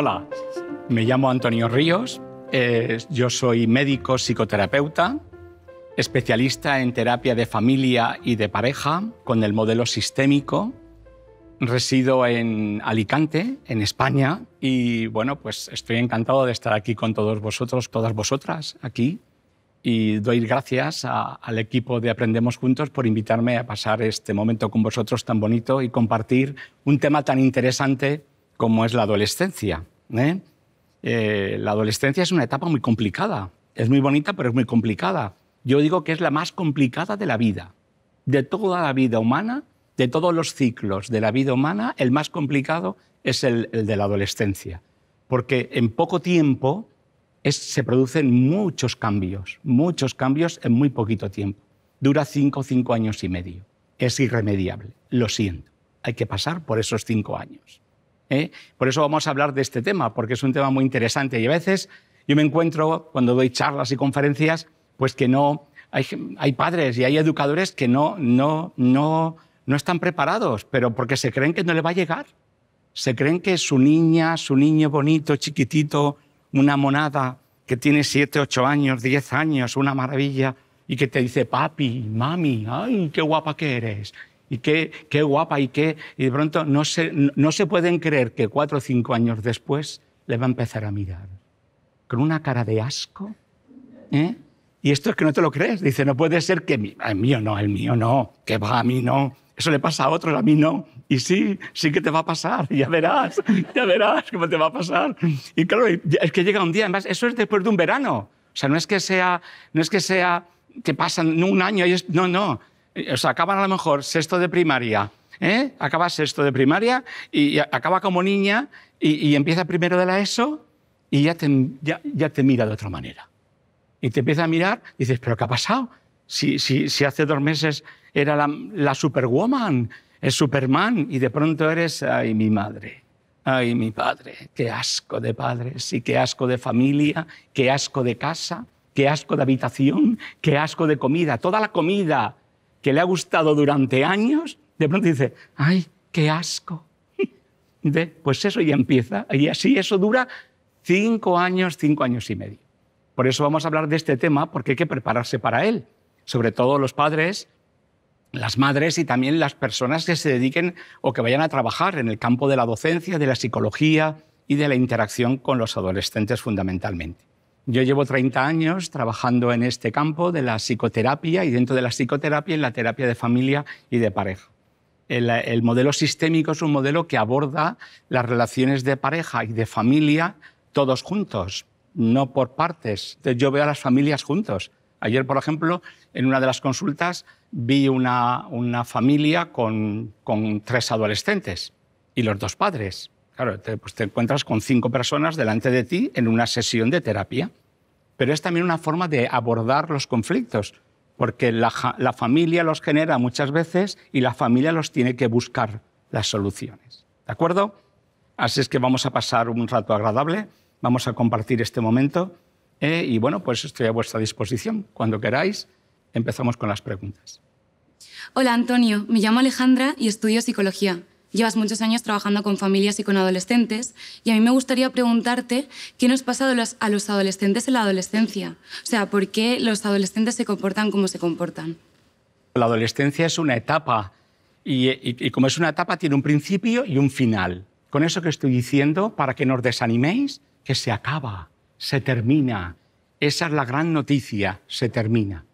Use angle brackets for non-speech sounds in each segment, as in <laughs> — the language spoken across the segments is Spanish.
Hola, me llamo Antonio Ríos, eh, yo soy médico psicoterapeuta, especialista en terapia de familia y de pareja con el modelo sistémico. Resido en Alicante, en España, y bueno, pues estoy encantado de estar aquí con todos vosotros, todas vosotras, aquí. Y doy gracias al equipo de Aprendemos Juntos por invitarme a pasar este momento con vosotros tan bonito y compartir un tema tan interesante como es la adolescencia. ¿eh? Eh, la adolescencia es una etapa muy complicada. Es muy bonita, pero es muy complicada. Yo digo que es la más complicada de la vida. De toda la vida humana, de todos los ciclos de la vida humana, el más complicado es el, de la adolescencia. Porque en poco tiempo se producen muchos cambios, muchos cambios en muy poquito tiempo. Dura cinco, cinco años y medio. Es irremediable, lo siento. Hay que pasar por esos cinco años. ¿eh? Por eso vamos a hablar de este tema, porque es un tema muy interesante y a veces yo me encuentro cuando doy charlas y conferencias, pues que no, hay, padres y hay educadores que no, no están preparados, pero porque se creen que no le va a llegar. Se creen que su niña, su niño bonito, chiquitito, una monada que tiene 7, ocho años, diez años, una maravilla, y que te dice, papi, mami, ay, qué guapa que eres, y qué, qué guapa y qué... Y de pronto no se, no se pueden creer que cuatro o cinco años después le va a empezar a mirar con una cara de asco. ¿eh? Y esto es que no te lo crees. Dice, no puede ser que el mío no, el mío no, que va a mí no. Eso le pasa a otros, a mí no. Y sí, sí que te va a pasar, <laughs> ya verás, ya verás cómo te va a pasar. Y claro, es que llega un día, además, eso es después de un verano. O sea, no es que sea, no es que sea, que pasan un año, y es, no, no, o sea, acaban a lo mejor sexto de primaria, ¿eh? acaba sexto de primaria y acaba como niña y, empieza primero de la ESO y ya te, ya, te mira de otra manera. Y te empieza a mirar y dices, ¿pero qué ha pasado? Si, si, si hace dos meses era la, la superwoman, es Superman y de pronto eres, ay, mi madre. Ay, mi padre, qué asco de padres y qué asco de familia, qué asco de casa, qué asco de habitación, qué asco de comida. Toda la comida que le ha gustado durante años, de pronto dice, ay, qué asco. <laughs> Pues eso ya empieza, y así eso dura cinco años, cinco años y medio. Por eso vamos a hablar de este tema, porque hay que prepararse para él, sobre todo los padres, las madres y también las personas que se dediquen o que vayan a trabajar en el campo de la docencia, de la psicología y de la interacción con los adolescentes fundamentalmente. Yo llevo 30 años trabajando en este campo de la psicoterapia y dentro de la psicoterapia en la terapia de familia y de pareja. El, modelo sistémico es un modelo que aborda las relaciones de pareja y de familia todos juntos, no por partes. Yo veo a las familias juntos. Ayer, por ejemplo, en una de las consultas vi una, familia con tres adolescentes y los dos padres. Claro, te, pues te encuentras con cinco personas delante de ti en una sesión de terapia. Pero es también una forma de abordar los conflictos, porque la, familia los genera muchas veces y la familia los tiene que buscar las soluciones. ¿De acuerdo? Así es que vamos a pasar un rato agradable, vamos a compartir este momento eh, y bueno, pues estoy a vuestra disposición. Cuando queráis, empezamos con las preguntas. Hola Antonio, me llamo Alejandra y estudio psicología. Llevas muchos años trabajando con familias y con adolescentes y a mí me gustaría preguntarte qué nos pasa a los adolescentes en la adolescencia. O sea, ¿por qué los adolescentes se comportan como se comportan? La adolescencia es una etapa y, como es una etapa tiene un principio y un final. Con eso que estoy diciendo, para que nos desaniméis, que se acaba, se termina. Esa es la gran noticia, se termina.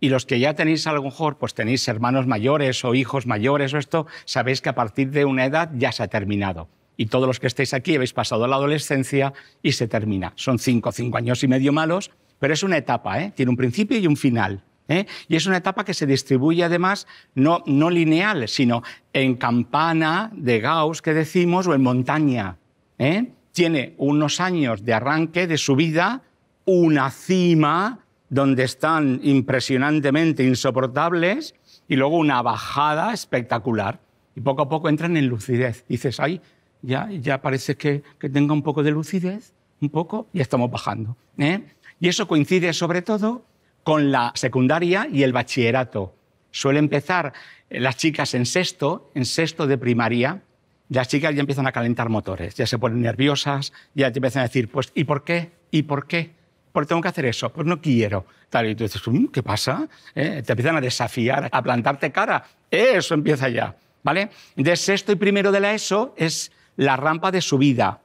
Y los que ya tenéis a lo mejor, pues tenéis hermanos mayores o hijos mayores o esto, sabéis que a partir de una edad ya se ha terminado. Y todos los que estáis aquí habéis pasado la adolescencia y se termina. Son cinco, cinco años y medio malos, pero es una etapa, ¿eh? tiene un principio y un final. ¿Eh? Y es una etapa que se distribuye además no, no, lineal, sino en campana de Gauss, que decimos, o en montaña. ¿eh? Tiene unos años de arranque, de subida, una cima donde están impresionantemente insoportables y luego una bajada espectacular. Y poco a poco entran en lucidez. dices, ay, ya, ya parece que, que, tenga un poco de lucidez, un poco, y estamos bajando. ¿eh? Y eso coincide sobre todo con la secundaria y el bachillerato. Suele empezar eh, las chicas en sexto, en sexto de primaria, las chicas ya empiezan a calentar motores, ya se ponen nerviosas, ya te empiezan a decir, pues, ¿y por qué? ¿Y por qué? qué pues tengo que hacer eso, pues no quiero. y tú dices, mm, ¿qué pasa? ¿Eh? Te empiezan a desafiar, a plantarte cara. Eso empieza ya. ¿Vale? De sexto y primero de la ESO es la rampa de subida.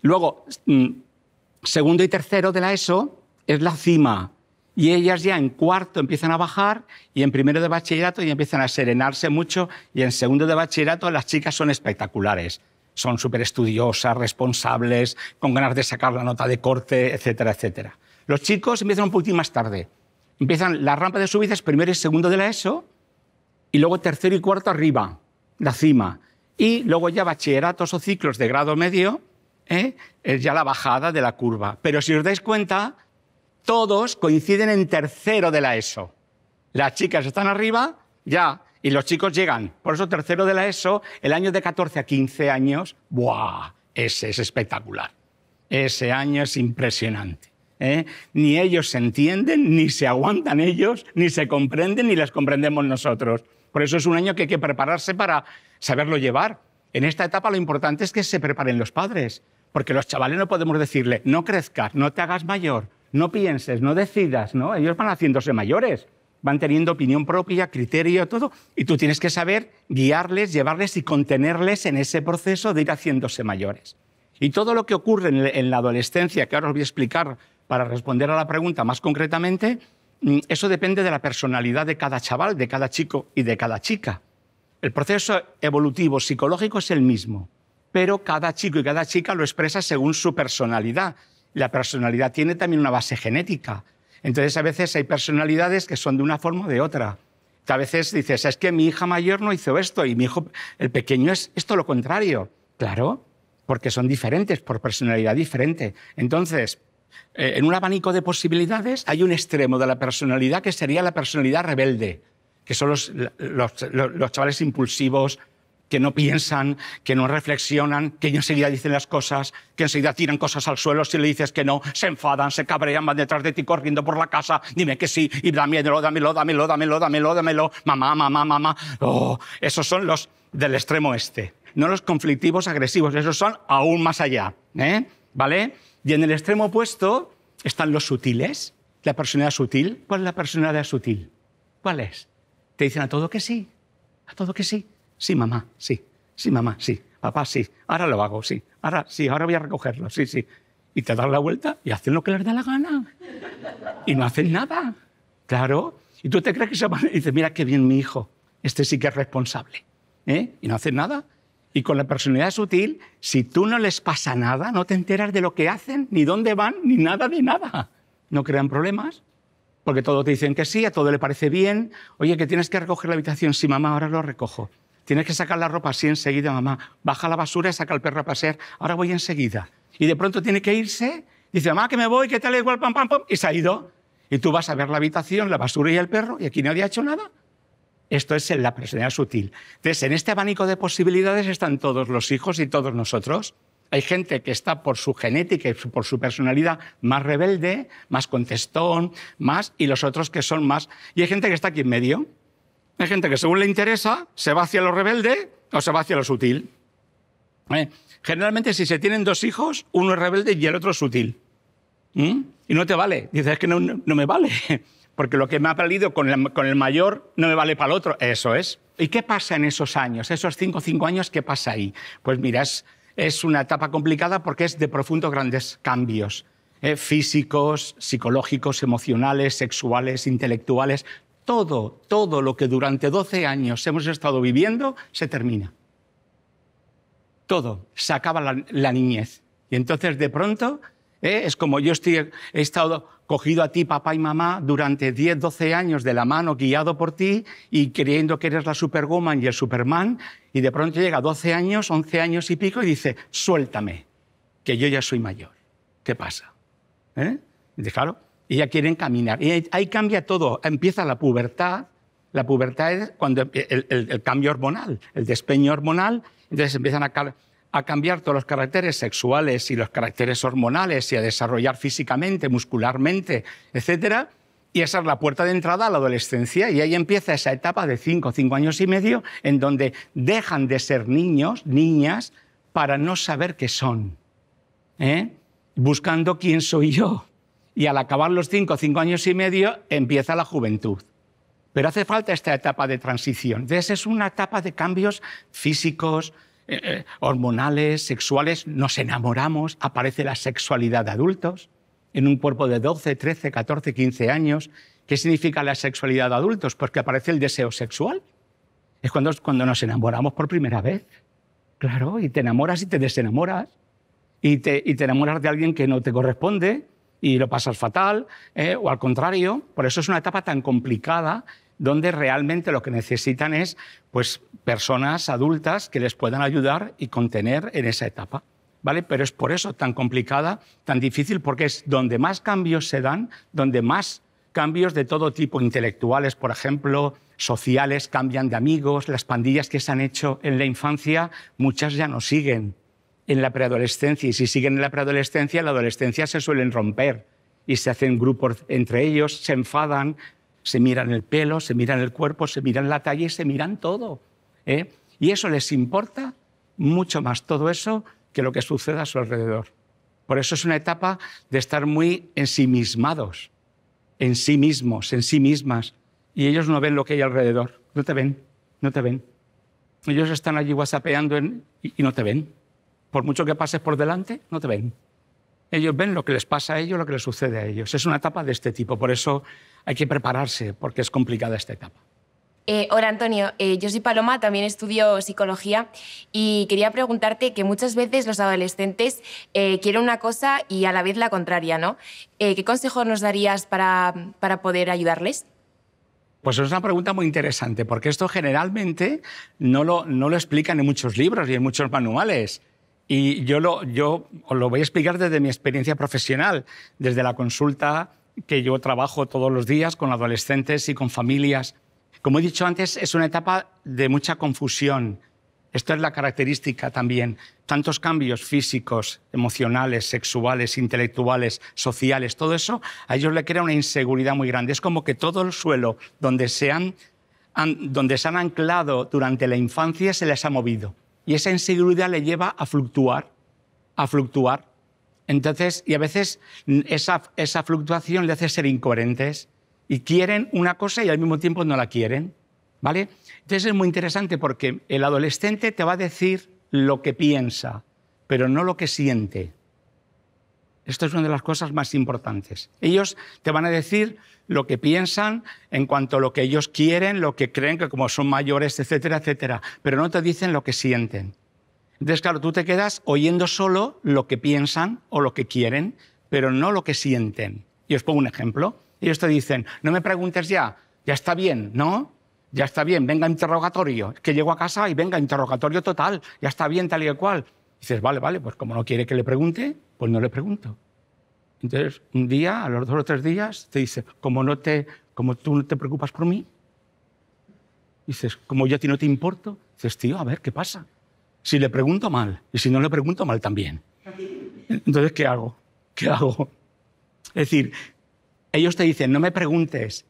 Luego, mm, segundo y tercero de la ESO es la cima. Y ellas ya en cuarto empiezan a bajar y en primero de bachillerato ya empiezan a serenarse mucho y en segundo de bachillerato las chicas son espectaculares. Son súper estudiosas, responsables, con ganas de sacar la nota de corte, etcétera, etcétera. Los chicos empiezan un poquito más tarde. Empiezan la rampa de subidas, primero y segundo de la ESO, y luego tercero y cuarto arriba, la cima. Y luego ya bachilleratos o ciclos de grado medio, ¿eh? es ya la bajada de la curva. Pero si os dais cuenta, todos coinciden en tercero de la ESO. Las chicas están arriba, ya y los chicos llegan, por eso tercero de la ESO, el año de 14 a 15 años, ¡buah! Ese es espectacular. Ese año es impresionante. ¿eh? Ni ellos se entienden, ni se aguantan ellos, ni se comprenden, ni las comprendemos nosotros. Por eso es un año que hay que prepararse para saberlo llevar. En esta etapa lo importante es que se preparen los padres, porque los chavales no podemos decirle, no crezcas, no te hagas mayor, no pienses, no decidas, ¿no? Ellos van haciéndose mayores van teniendo opinión propia, criterio, todo, y tú tienes que saber guiarles, llevarles y contenerles en ese proceso de ir haciéndose mayores. Y todo lo que ocurre en la adolescencia, que ahora os voy a explicar para responder a la pregunta más concretamente, mm, eso depende de la personalidad de cada chaval, de cada chico y de cada chica. El proceso evolutivo psicológico es el mismo, pero cada chico y cada chica lo expresa según su personalidad. La personalidad tiene también una base genética. Entonces, a veces hay personalidades que son de una forma o de otra. a veces dices, es que mi hija mayor no hizo esto y mi hijo, el pequeño, es esto lo contrario. Claro, porque son diferentes, por personalidad diferente. Entonces, eh, en un abanico de posibilidades hay un extremo de la personalidad que sería la personalidad rebelde, que son los chavales impulsivos, que no piensan, que no reflexionan, que enseguida dicen las cosas, que enseguida tiran cosas al suelo. Si le dices que no, se enfadan, se cabrean, van detrás de ti corriendo por la casa. Dime que sí y dámelo, dámelo, dámelo, dámelo, dámelo, Mamá, mamá, mamá. Oh, esos son los del extremo este. No los conflictivos agresivos, esos son aún más allá. ¿eh? ¿Vale? Y en el extremo opuesto están los sutiles. La personalidad sutil. ¿Cuál es la personalidad sutil? ¿Cuál es? Te dicen a todo que sí. A todo que sí sí, mamá, sí, sí, mamá, sí, papá, sí, ahora lo hago, sí, ahora sí, ahora voy a recogerlo, sí, sí. Y te dan la vuelta y hacen lo que les da la gana. Y no hacen nada. Claro. Y tú te crees que se van y dices, mira qué bien mi hijo, este sí que es responsable. ¿Eh? Y no hacen nada. Y con la personalidad sutil, si tú no les pasa nada, no te enteras de lo que hacen, ni dónde van, ni nada de nada. No crean problemas, porque todos te dicen que sí, a todo le parece bien. Oye, que tienes que recoger la habitación, sí, mamá, ahora lo recojo. Tienes que sacar la ropa así enseguida, mamá. Baja la basura y saca el perro a pasear. Ahora voy enseguida. Y de pronto tiene que irse. Dice, mamá, que me voy, que tal, igual, pam, pam, pam. Y se ha ido. Y tú vas a ver la habitación, la basura y el perro, y aquí nadie ha hecho nada. Esto es en la personalidad sutil. Entonces, en este abanico de posibilidades están todos los hijos y todos nosotros. Hay gente que está por su genética y por su personalidad más rebelde, más contestón, más, y los otros que son más. Y hay gente que está aquí en medio, hay gente que según le interesa, se va hacia lo rebelde o se va hacia lo sutil. Eh, generalmente si se tienen dos hijos, uno es rebelde y el otro es sutil. ¿Mm? Y no te vale. Dices, que no, me vale. <laughs> Porque lo que me ha valido con, el mayor no me vale para el otro. Eso es. ¿Y qué pasa en esos años? Esos cinco o cinco años, ¿qué pasa ahí? Pues mira, es, una etapa complicada porque es de profundos grandes cambios. Eh, físicos, psicológicos, emocionales, sexuales, intelectuales, todo, todo lo que durante 12 años hemos estado viviendo se termina. Todo, se acaba la, niñez. Y entonces de pronto eh, es como yo estoy, he estado cogido a ti, papá y mamá, durante 10, 12 años de la mano, guiado por ti y creyendo que eres la Superwoman y el Superman, y de pronto llega 12 años, 11 años y pico y dice, suéltame, que yo ya soy mayor. ¿Qué pasa? ¿Eh? claro, y ya quieren caminar. Y ahí cambia todo. Empieza la pubertad. La pubertad es cuando el, cambio hormonal, el despeño hormonal. Entonces empiezan a, cambiar todos los caracteres sexuales y los caracteres hormonales y a desarrollar físicamente, muscularmente, etc. Y esa es la puerta de entrada a la adolescencia. Y ahí empieza esa etapa de 5, cinco años y medio, en donde dejan de ser niños, niñas, para no saber qué son. ¿eh? Buscando quién soy yo y al acabar los cinco, cinco años y medio, empieza la juventud. Pero hace falta esta etapa de transición. Entonces es una etapa de cambios físicos, eh, eh, hormonales, sexuales. Nos enamoramos, aparece la sexualidad de adultos en un cuerpo de 12, 13, 14, 15 años. ¿Qué significa la sexualidad de adultos? Porque pues aparece el deseo sexual. Es cuando, nos enamoramos por primera vez. Claro, y te enamoras y te desenamoras. y te enamoras de alguien que no te corresponde y lo pasas fatal, ¿eh? o al contrario, por eso es una etapa tan complicada donde realmente lo que necesitan es pues, personas adultas que les puedan ayudar y contener en esa etapa. ¿Vale? Pero es por eso tan complicada, tan difícil, porque es donde más cambios se dan, donde más cambios de todo tipo, intelectuales, por ejemplo, sociales, cambian de amigos, las pandillas que se han hecho en la infancia, muchas ya no siguen en la preadolescencia. Y si siguen en la preadolescencia, la adolescencia se suelen romper y se hacen grupos entre ellos, se enfadan, se miran el pelo, se miran el cuerpo, se miran la talla y se miran todo. ¿eh? Y eso les importa mucho más todo eso que lo que sucede a su alrededor. Por eso es una etapa de estar muy ensimismados, en sí mismos, en sí mismas. Y ellos no ven lo que hay alrededor. No te ven, no te ven. Ellos están allí guasapeando y no te ven por mucho que pases por delante, no te ven. Ellos ven lo que les pasa a ellos, lo que les sucede a ellos. Es una etapa de este tipo, por eso hay que prepararse, porque es complicada esta etapa. Eh, hola Antonio, eh, yo soy Paloma, también estudio psicología y quería preguntarte que muchas veces los adolescentes eh, quieren una cosa y a la vez la contraria, ¿no? ¿Qué consejo nos darías para, poder ayudarles? Pues es una pregunta muy interesante, porque esto generalmente no lo, no lo explican en muchos libros y en muchos manuales. Y yo lo, os lo voy a explicar desde mi experiencia profesional, desde la consulta que yo trabajo todos los días con adolescentes y con familias. Como he dicho antes, es una etapa de mucha confusión. Esto es la característica también. Tantos cambios físicos, emocionales, sexuales, intelectuales, sociales, todo eso, a ellos le crea una inseguridad muy grande. Es como que todo el suelo donde se han anclado durante la infancia se les ha movido. Y esa inseguridad le lleva a fluctuar, a fluctuar. Entonces, y a veces esa, esa fluctuación le hace ser incoherentes y quieren una cosa y al mismo tiempo no la quieren. ¿Vale? Entonces es muy interesante porque el adolescente te va a decir lo que piensa, pero no lo que siente. Esto es una de las cosas más importantes. Ellos te van a decir lo que piensan, en cuanto a lo que ellos quieren, lo que creen, que como son mayores, etcétera, etcétera, pero no te dicen lo que sienten. Entonces, claro, tú te quedas oyendo solo lo que piensan o lo que quieren, pero no lo que sienten. Y os pongo un ejemplo. Ellos te dicen, no me preguntes ya, ya está bien, ¿no? Ya está bien, venga interrogatorio. Es Que llego a casa y venga interrogatorio total, ya está bien tal y cual. dices, vale, vale, pues como no quiere que le pregunte, pues no le pregunto. Entonces, un día, a los dos o tres días, te dice, como, no te, como tú no te preocupas por mí, dices, como yo a ti no te importo, dices, tío, a ver, ¿qué pasa? Si le pregunto mal, y si no le pregunto mal también. Entonces, ¿qué hago? ¿Qué hago? Es decir, ellos te dicen, no me preguntes,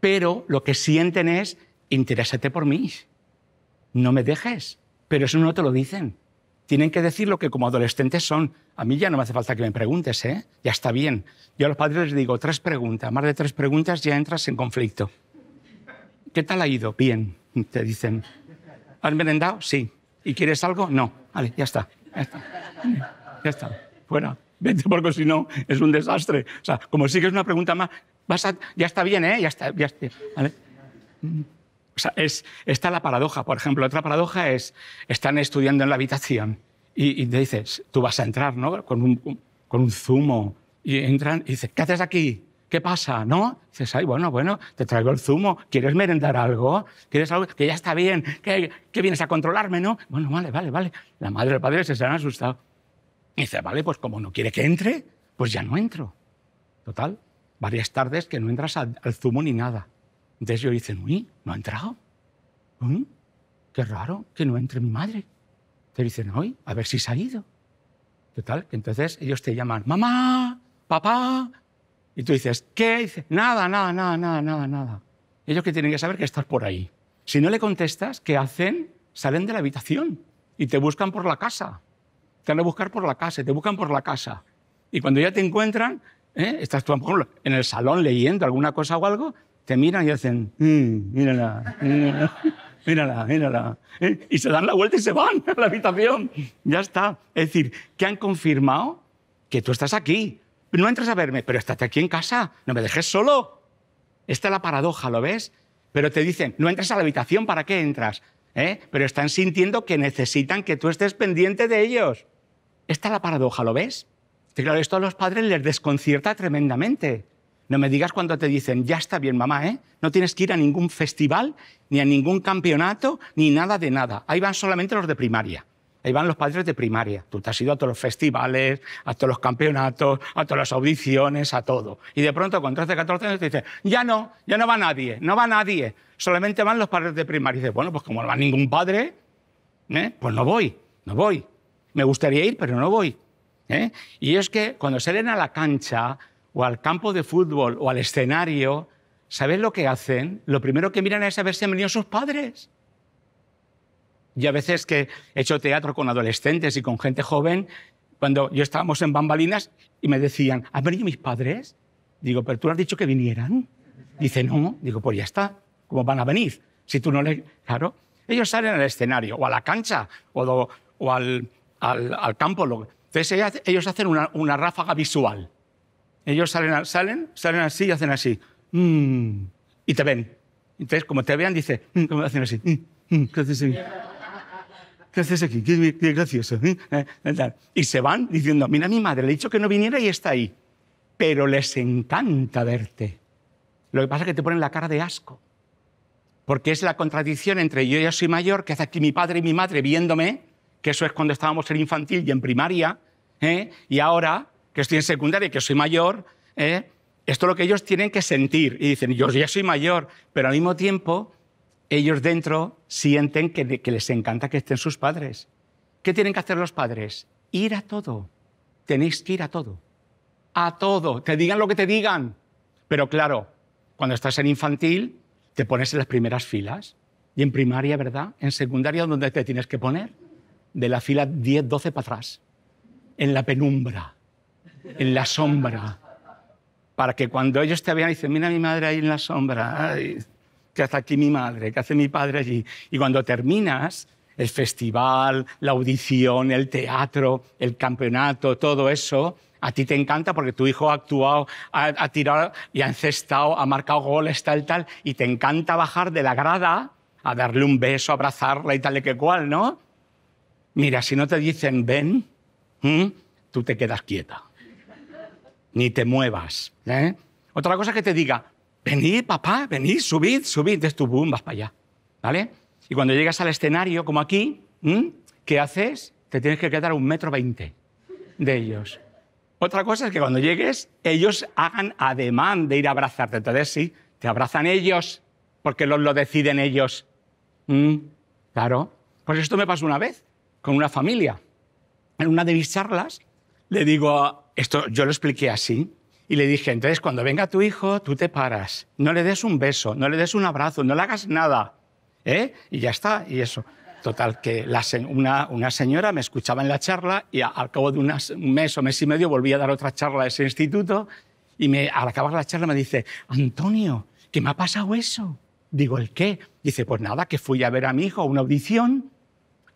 pero lo que sienten es, interésate por mí, no me dejes, pero eso no te lo dicen tienen que decir lo que como adolescentes son. A mí ya no me hace falta que me preguntes, ¿eh? Ya está bien. Yo a los padres les digo tres preguntas, más de tres preguntas ya entras en conflicto. ¿Qué tal ha ido? Bien, te dicen. ¿Has merendado? Sí. ¿Y quieres algo? No. Vale, ya está. Ya está. Fuera. Vete porque si no es un desastre. O sea, como sigues una pregunta más, vas ya está bien, ¿eh? Ya está. Ya está. ¿Vale? O sea, es, está la paradoja, por ejemplo. Otra paradoja es, están estudiando en la habitación y, te dices, tú vas a entrar, ¿no? Con un, zumo. Y entran y dices, ¿qué haces aquí? ¿Qué pasa? ¿No? dices, ay, bueno, bueno, te traigo el zumo. ¿Quieres merendar algo? ¿Quieres algo? Que ya está bien. ¿Qué, vienes a controlarme, no? Bueno, vale, vale, vale. La madre y el padre se han asustado. Y dice, vale, pues como no quiere que entre, pues ya no entro. Total, varias tardes que no entras al zumo ni nada. Entonces ellos dicen, uy, no ha entrado. qué raro que no entre mi madre. Te dicen, uy, a ver si ha ido. Total, entonces ellos te llaman, mamá, papá. Y tú dices, ¿qué? Dice, nada, nada, nada, nada, nada, nada. Ellos que tienen que saber que estás por ahí. Si no le contestas, ¿qué hacen? Salen de la habitación y te buscan por la casa. Te van a buscar por la casa, te buscan por la casa. Y cuando ya te encuentran, ¿eh? estás tú en el salón leyendo alguna cosa o algo, te miran y hacen, mm, mírala, mírala, mírala, eh, Y se dan la vuelta y se van a la habitación. Ya está. Es decir, que han confirmado que tú estás aquí. No entras a verme, pero estate aquí en casa, no me dejes solo. Esta es la paradoja, ¿lo ves? Pero te dicen, no entras a la habitación, ¿para qué entras? ¿Eh? Pero están sintiendo que necesitan que tú estés pendiente de ellos. Esta es la paradoja, ¿lo ves? claro, esto a los padres les desconcierta tremendamente. No me digas cuando te dicen, ya está bien, mamá, ¿eh? No tienes que ir a ningún festival, ni a ningún campeonato, ni nada de nada. Ahí van solamente los de primaria. Ahí van los padres de primaria. Tú te has ido a todos los festivales, a todos los campeonatos, a todas las audiciones, a todo. Y de pronto, con 13, 14 años, te dicen, ya no, ya no va nadie, no va nadie. Solamente van los padres de primaria. Y dices, bueno, pues como no va ningún padre, ¿eh? pues no voy, no voy. Me gustaría ir, pero no voy. ¿eh? Y es que cuando salen a la cancha, o al campo de fútbol o al escenario, ¿sabes lo que hacen? Lo primero que miran es a ver si han venido sus padres. Y a veces que he hecho teatro con adolescentes y con gente joven, cuando yo estábamos en bambalinas y me decían, ¿han venido mis padres? Digo, pero tú has dicho que vinieran. Dice, no. Digo, pues ya está. ¿Cómo van a venir? Si tú no le... Claro. Ellos salen al escenario, o a la cancha, o, al, campo. Entonces ellos hacen una ráfaga visual. Ellos salen, salen, salen así y hacen así. Mm. y te ven. Entonces, como te vean, dice, mm", ¿cómo hacen así. Mm, ¿Qué haces aquí? ¿Qué haces aquí? Qué, gracioso. Eh? Eh, eh, y se van diciendo, mira mi madre, le he dicho que no viniera y está ahí. Pero les encanta verte. Lo que pasa es que te ponen la cara de asco. Porque es la contradicción entre yo ya soy mayor, que hace aquí mi padre y mi madre viéndome, que eso es cuando estábamos en infantil y en primaria, y ahora que estoy en secundaria y que soy mayor, ¿eh? esto es lo que ellos tienen que sentir. Y dicen, yo ya soy mayor, pero al mismo tiempo ellos dentro sienten que, que les encanta que estén sus padres. ¿Qué tienen que hacer los padres? Ir a todo. Tenéis que ir a todo. A todo. Te digan lo que te digan. Pero claro, cuando estás en infantil, te pones en las primeras filas. Y en primaria, ¿verdad? En secundaria, ¿dónde te tienes que poner? De la fila 10, 12 para atrás. En la penumbra en la sombra, para que cuando ellos te vean dicen, mira a mi madre ahí en la sombra, ¿qué hace aquí mi madre? ¿Qué hace mi padre allí? Y cuando terminas, el festival, la audición, el teatro, el campeonato, todo eso, a ti te encanta porque tu hijo ha actuado, ha, tirado y ha encestado, ha marcado goles, tal, tal, y te encanta bajar de la grada a darle un beso, abrazarla y tal y que cual, ¿no? Mira, si no te dicen ven, tú te quedas quieta ni te muevas. ¿eh? Otra cosa que te diga, venid, papá, venid, subid, subid, es tu boom, vas para allá. ¿Vale? Y cuando llegas al escenario, como aquí, ¿qué haces? Te tienes que quedar a un metro veinte de ellos. Otra cosa es que cuando llegues, ellos hagan ademán de ir a abrazarte. Entonces, sí, te abrazan ellos, porque lo, lo deciden ellos. Claro. Pues esto me pasó una vez, con una familia. En una de mis charlas, le digo a, esto yo lo expliqué así y le dije, entonces cuando venga tu hijo, tú te paras, no le des un beso, no le des un abrazo, no le hagas nada. ¿eh? Y ya está, y eso. Total, que una, señora me escuchaba en la charla y al cabo de un mes o mes y medio volví a dar otra charla a ese instituto y al acabar la charla me dice, Antonio, ¿qué me ha pasado eso? Digo, ¿el qué? Dice, pues nada, que fui a ver a mi hijo a una audición,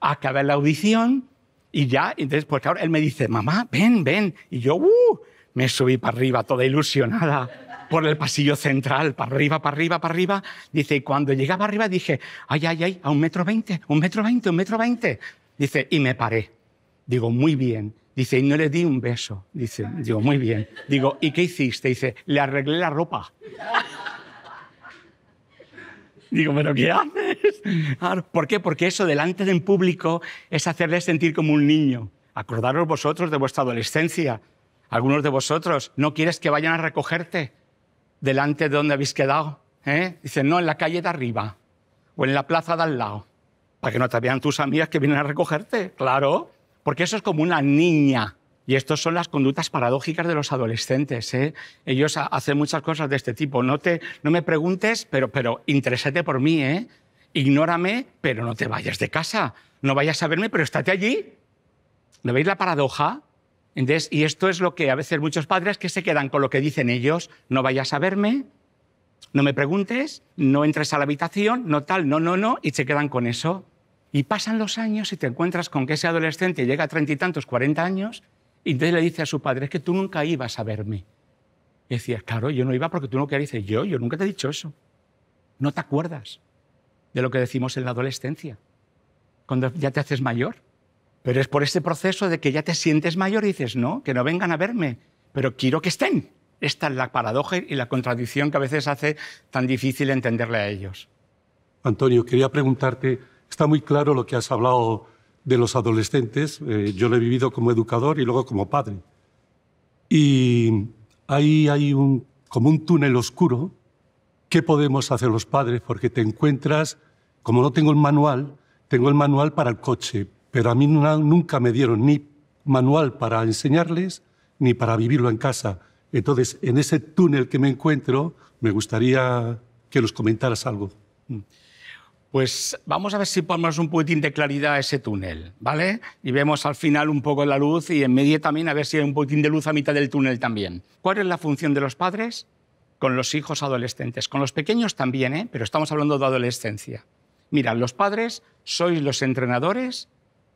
acabé la audición y ya, entonces, pues claro, él me dice, mamá, ven, ven. Y yo, uh, me subí para arriba, toda ilusionada, por el pasillo central, para arriba, para arriba, para arriba. Dice, y cuando llegaba arriba dije, ay, ay, ay, a un metro veinte, un metro veinte, un metro veinte. Dice, y me paré. Digo, muy bien. Dice, y no le di un beso. Dice, digo, muy bien. Digo, ¿y qué hiciste? Dice, le arreglé la ropa. <laughs> Digo, ¿pero qué haces? ¿Por qué? Porque eso delante de un público es hacerles sentir como un niño. Acordaros vosotros de vuestra adolescencia. Algunos de vosotros no quieres que vayan a recogerte delante de donde habéis quedado. ¿eh? Dicen, no, en la calle de arriba o en la plaza de al lado. Para que no te vean tus amigas que vienen a recogerte, claro. Porque eso es como una niña. Y estas son las conductas paradójicas de los adolescentes. ¿eh? Ellos hacen muchas cosas de este tipo. No, te, no me preguntes, pero, pero interésate por mí. ¿eh? Ignórame, pero no te vayas de casa. No vayas a verme, pero estate allí. ¿Me veis la paradoja? y esto es lo que a veces muchos padres que se quedan con lo que dicen ellos. No vayas a verme, no me preguntes, no entres a la habitación, no tal, no, no, no, y se quedan con eso. Y pasan los años y te encuentras con que ese adolescente llega a treinta y tantos, cuarenta años, y entonces le dice a su padre, es que tú nunca ibas a verme. Y decía, claro, yo no iba porque tú no querías. dice, yo, yo nunca te he dicho eso. No te acuerdas de lo que decimos en la adolescencia, cuando ya te haces mayor. Pero es por ese proceso de que ya te sientes mayor y dices, no, que no vengan a verme, pero quiero que estén. Esta es la paradoja y la contradicción que a veces hace tan difícil entenderle a ellos. Antonio, quería preguntarte, está muy claro lo que has hablado de los adolescentes. Eh, yo lo he vivido como educador y luego como padre. Y ahí hay como un túnel oscuro. ¿Qué podemos hacer los padres? Porque te encuentras, como no tengo el manual, tengo el manual para el coche, pero a mí nunca me dieron ni manual para enseñarles ni para vivirlo en casa. Entonces, en ese túnel que me encuentro, me gustaría que nos comentaras algo. Mm. Pues vamos a ver si ponemos un poquitín de claridad a ese túnel, ¿vale? Y vemos al final un poco la luz y en medio también a ver si hay un poquitín de luz a mitad del túnel también. ¿Cuál es la función de los padres? Con los hijos adolescentes, con los pequeños también, ¿eh? pero estamos hablando de adolescencia. Mira, los padres sois los entrenadores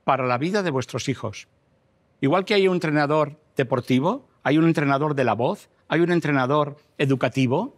para la vida de vuestros hijos. Igual que hay un entrenador deportivo, hay un entrenador de la voz, hay un entrenador educativo,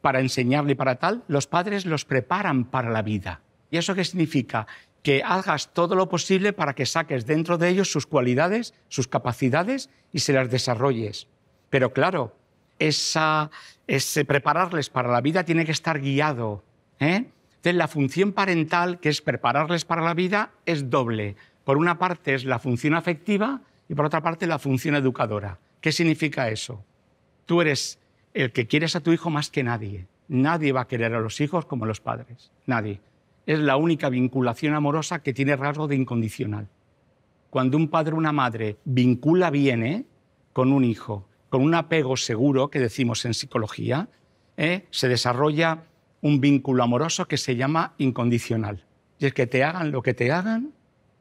para enseñarle y para tal, los padres los preparan para la vida. ¿Y eso qué significa? Que hagas todo lo posible para que saques dentro de ellos sus cualidades, sus capacidades y se las desarrolles. Pero claro, esa, ese prepararles para la vida tiene que estar guiado. ¿eh? Entonces, la función parental, que es prepararles para la vida, es doble. Por una parte es la función afectiva y por otra parte la función educadora. ¿Qué significa eso? Tú eres el que quieres a tu hijo más que nadie. Nadie va a querer a los hijos como los padres. Nadie. Es la única vinculación amorosa que tiene rasgo de incondicional. Cuando un padre o una madre vincula bien ¿eh? con un hijo, con un apego seguro, que decimos en psicología, ¿eh? se desarrolla un vínculo amoroso que se llama incondicional. Y es que te hagan lo que te hagan,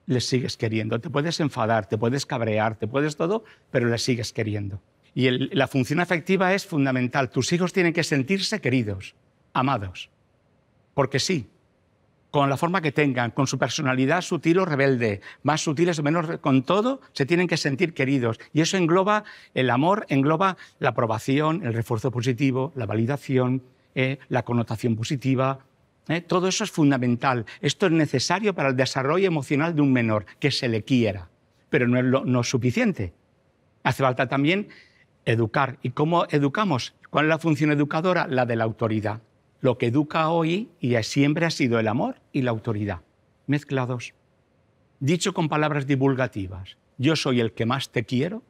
le sigues queriendo. Te puedes enfadar, te puedes cabrear, te puedes todo, pero le sigues queriendo. Y la función afectiva es fundamental. Tus hijos tienen que sentirse queridos, amados. Porque sí, con la forma que tengan, con su personalidad sutil o rebelde, más sutiles o menos, con todo, se tienen que sentir queridos. Y eso engloba el amor, engloba la aprobación, el refuerzo positivo, la validación, eh, la connotación positiva. Eh. Todo eso es fundamental. Esto es necesario para el desarrollo emocional de un menor, que se le quiera. Pero no es, no es suficiente. Hace falta también educar. ¿Y cómo educamos? ¿Cuál es la función educadora? La de la autoridad. Lo que educa hoy y siempre ha sido el amor y la autoridad, mezclados. Dicho con palabras divulgativas, yo soy el que más te quiero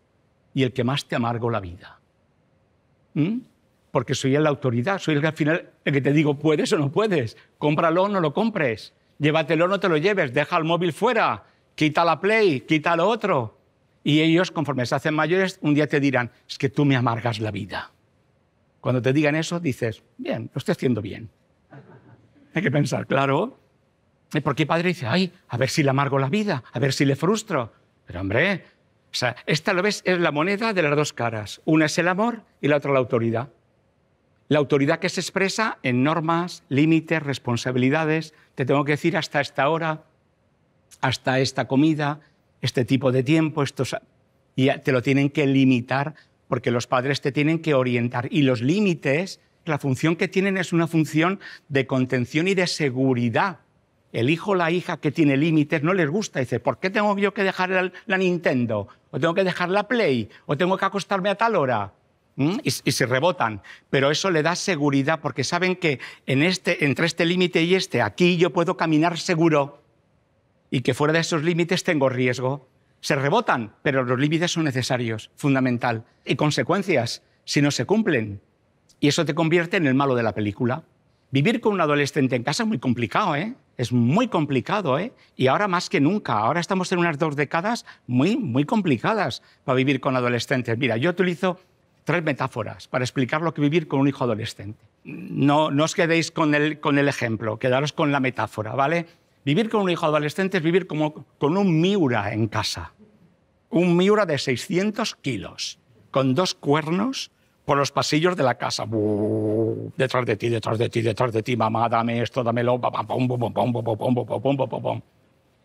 y el que más te amargo la vida. ¿Mm? Porque soy el autoridad, soy el que al final el que te digo puedes o no puedes, cómpralo o no lo compres, llévatelo o no te lo lleves, deja el móvil fuera, quita la play, quita lo otro, y ellos, conforme se hacen mayores, un día te dirán, es que tú me amargas la vida. Cuando te digan eso, dices, bien, lo estoy haciendo bien. Hay que pensar, claro. Porque el padre dice, ay, a ver si le amargo la vida, a ver si le frustro. Pero hombre, sea, esta lo ves, es la moneda de las dos caras. Una es el amor y la otra la autoridad. La autoridad que se expresa en normas, límites, responsabilidades. Te tengo que decir hasta esta hora, hasta esta comida, este tipo de tiempo, estos, y te lo tienen que limitar porque los padres te tienen que orientar. Y los límites, la función que tienen es una función de contención y de seguridad. El hijo o la hija que tiene límites no les gusta. Dice, ¿por qué tengo yo que dejar la, Nintendo? ¿O tengo que dejar la Play? ¿O tengo que acostarme a tal hora? ¿Mm? Y, se rebotan. Pero eso le da seguridad porque saben que este, entre este límite y este, aquí yo puedo caminar seguro y que fuera de esos límites tengo riesgo. Se rebotan, pero los límites son necesarios, fundamental. Y consecuencias si no se cumplen. Y eso te convierte en el malo de la película. Vivir con un adolescente en casa es muy complicado, ¿eh? Es muy complicado, ¿eh? Y ahora más que nunca. Ahora estamos en unas dos décadas muy, muy complicadas para vivir con adolescentes. Mira, yo utilizo tres metáforas para explicar lo que vivir con un hijo adolescente. No, no os quedéis con el, con el ejemplo, quedaros con la metáfora, ¿vale? Vivir con un hijo adolescente es vivir como con un Miura en casa. Un Miura de 600 kilos, con dos cuernos por los pasillos de la casa. detrás de ti, detrás de ti, detrás de ti, mamá, dame esto, dámelo.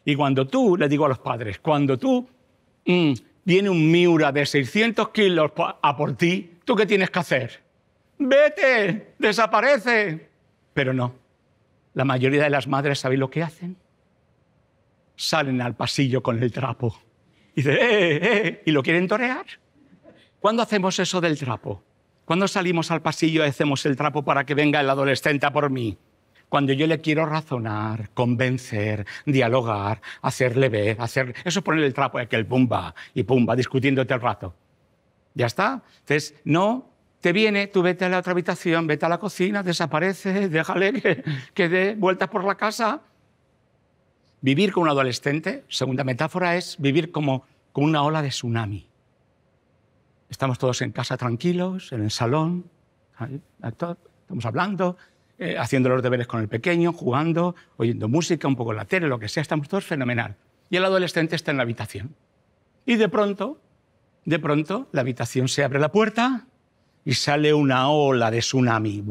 Y cuando tú, le digo a los padres, cuando tú viene un Miura de 600 kilos a por ti, ¿tú qué tienes que hacer? Vete, desaparece. Pero no, la mayoría de las madres, ¿sabéis lo que hacen? Salen al pasillo con el trapo. Y eh, eh, eh", Y lo quieren torear. ¿Cuándo hacemos eso del trapo? ¿Cuándo salimos al pasillo y hacemos el trapo para que venga el adolescente a por mí? Cuando yo le quiero razonar, convencer, dialogar, hacerle ver, hacer... Eso es poner el trapo, aquel pumba y pumba, discutiéndote el rato. Ya está. Entonces, no te viene, tú vete a la otra habitación, vete a la cocina, desapareces, <laughs> déjale que, que dé vueltas por la casa. Vivir con un adolescente, segunda metáfora, es vivir como con una ola de tsunami. Estamos todos en casa tranquilos, en el salón, estamos hablando, eh, haciendo los deberes con el pequeño, jugando, oyendo música, un poco en la tele, lo que sea, estamos todos fenomenal. Y el adolescente está en la habitación. Y de pronto, de pronto, la habitación se abre la puerta y sale una ola de tsunami.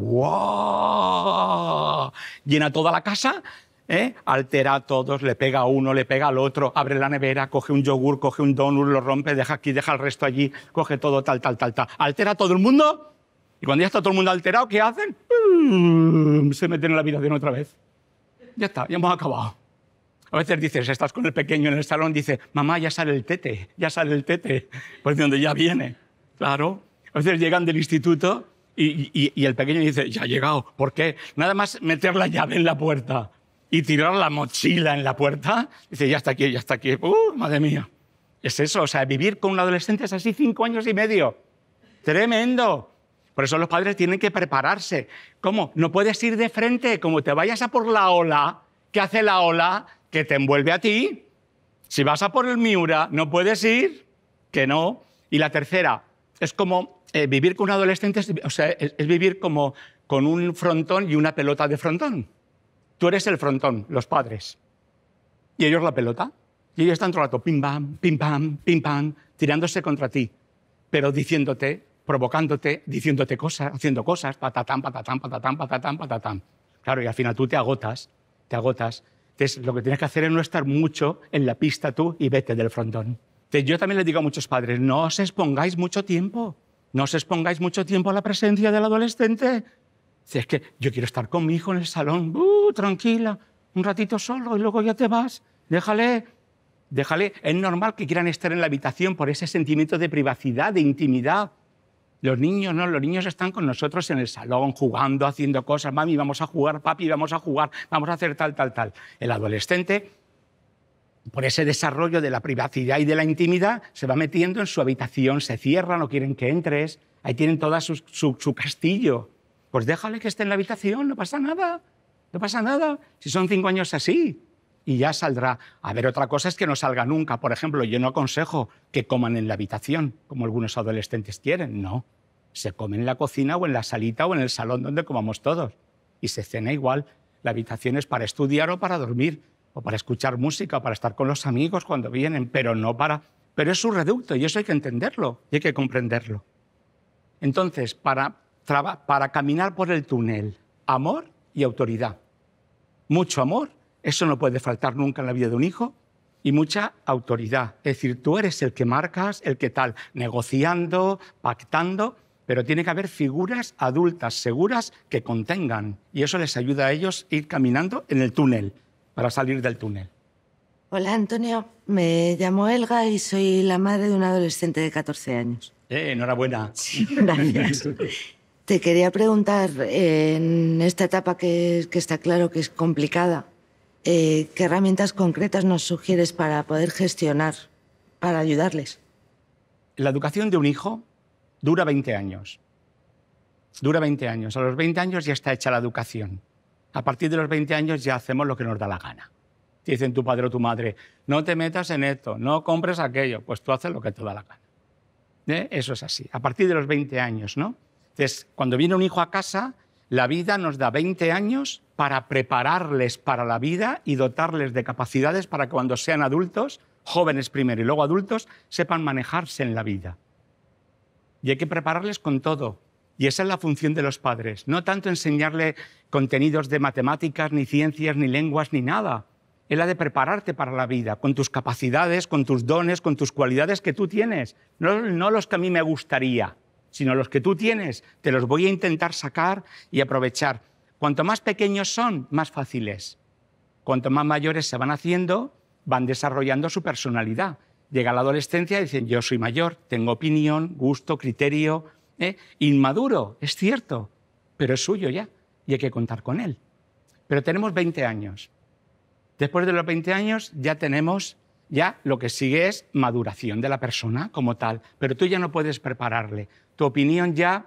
Llena toda la casa, ¿eh? altera a todos, le pega a uno, le pega al otro, abre la nevera, coge un yogur, coge un donut, lo rompe, deja aquí, deja el resto allí, coge todo, tal, tal, tal, tal. Altera a todo el mundo y cuando ya está todo el mundo alterado, ¿qué hacen? Se meten en la habitación otra vez. Ya está, ya hemos acabado. A veces dices, estás con el pequeño en el salón, dice, mamá, ya sale el tete, ya sale el tete, pues de donde ya viene. Claro, a veces llegan del instituto y, el pequeño dice, ya ha llegado, ¿por qué? Nada más meter la llave en la puerta y tirar la mochila en la puerta, dice, ya está aquí, ya está aquí, ¡uh, madre mía! Es eso, o sea, vivir con un adolescente es así cinco años y medio. Tremendo. Por eso los padres tienen que prepararse. ¿Cómo? No puedes ir de frente, como te vayas a por la ola, que hace la ola? Que te envuelve a ti. Si vas a por el Miura, no puedes ir, que no. Y la tercera, es como eh, vivir con un adolescente es, o sea, es, vivir como con un frontón y una pelota de frontón. Tú eres el frontón, los padres, y ellos la pelota. Y ellos están todo el rato, pim, pam, pim, pam, pim, pam, tirándose contra ti, pero diciéndote, provocándote, diciéndote cosas, haciendo cosas, patatán, patatán, patatán, patatán, patatán. Claro, y al final tú te agotas, te agotas. Entonces, lo que tienes que hacer es no estar mucho en la pista tú y vete del frontón. yo también le digo a muchos padres, no os expongáis mucho tiempo no os expongáis mucho tiempo a la presencia del adolescente. Si es que yo quiero estar con mi hijo en el salón, uh, tranquila, un ratito solo y luego ya te vas. Déjale, déjale. Es normal que quieran estar en la habitación por ese sentimiento de privacidad, de intimidad. Los niños no, los niños están con nosotros en el salón, jugando, haciendo cosas. Mami, vamos a jugar, papi, vamos a jugar, vamos a hacer tal, tal, tal. El adolescente por ese desarrollo de la privacidad y de la intimidad, se va metiendo en su habitación, se cierra, no quieren que entres, ahí tienen todo su, castillo. Pues déjale que esté en la habitación, no pasa nada, no pasa nada, si son cinco años así. Y ya saldrá. A ver, otra cosa es que no salga nunca. Por ejemplo, yo no aconsejo que coman en la habitación, como algunos adolescentes quieren. No. Se come en la cocina o en la salita o en el salón donde comamos todos. Y se cena igual. La habitación es para estudiar o para dormir o para escuchar música, o para estar con los amigos cuando vienen, pero no para... Pero es su reducto y eso hay que entenderlo y hay que comprenderlo. Entonces, para, para caminar por el túnel, amor y autoridad. Mucho amor, eso no puede faltar nunca en la vida de un hijo, y mucha autoridad. Es decir, tú eres el que marcas, el que tal, negociando, pactando, pero tiene que haber figuras adultas, seguras, que contengan. Y eso les ayuda a ellos ir caminando en el túnel para salir del túnel. Hola, Antonio. Me llamo Elga y soy la madre de un adolescente de 14 años. Eh, enhorabuena. Sí, gracias. <laughs> Te quería preguntar, en esta etapa que, está claro que es complicada, eh, ¿qué herramientas concretas nos sugieres para poder gestionar, para ayudarles? La educación de un hijo dura 20 años. Dura 20 años. A los 20 años ya está hecha la educación. A partir de los 20 años ya hacemos lo que nos da la gana. Te dicen tu padre o tu madre, no te metas en esto, no compres aquello, pues tú haces lo que te da la gana. ¿Eh? Eso es así, a partir de los 20 años, ¿no? Entonces, cuando viene un hijo a casa, la vida nos da 20 años para prepararles para la vida y dotarles de capacidades para que cuando sean adultos, jóvenes primero y luego adultos, sepan manejarse en la vida. Y hay que prepararles con todo, y esa es la función de los padres, no tanto enseñarle contenidos de matemáticas, ni ciencias, ni lenguas, ni nada. Es la de prepararte para la vida, con tus capacidades, con tus dones, con tus cualidades que tú tienes. No, los que a mí me gustaría, sino los que tú tienes. Te los voy a intentar sacar y aprovechar. Cuanto más pequeños son, más fáciles. Cuanto más mayores se van haciendo, van desarrollando su personalidad. Llega la adolescencia y dicen, yo soy mayor, tengo opinión, gusto, criterio, ¿eh? inmaduro, es cierto, pero es suyo ya y hay que contar con él. Pero tenemos 20 años. Después de los 20 años ya tenemos, ya lo que sigue es maduración de la persona como tal, pero tú ya no puedes prepararle. Tu opinión ya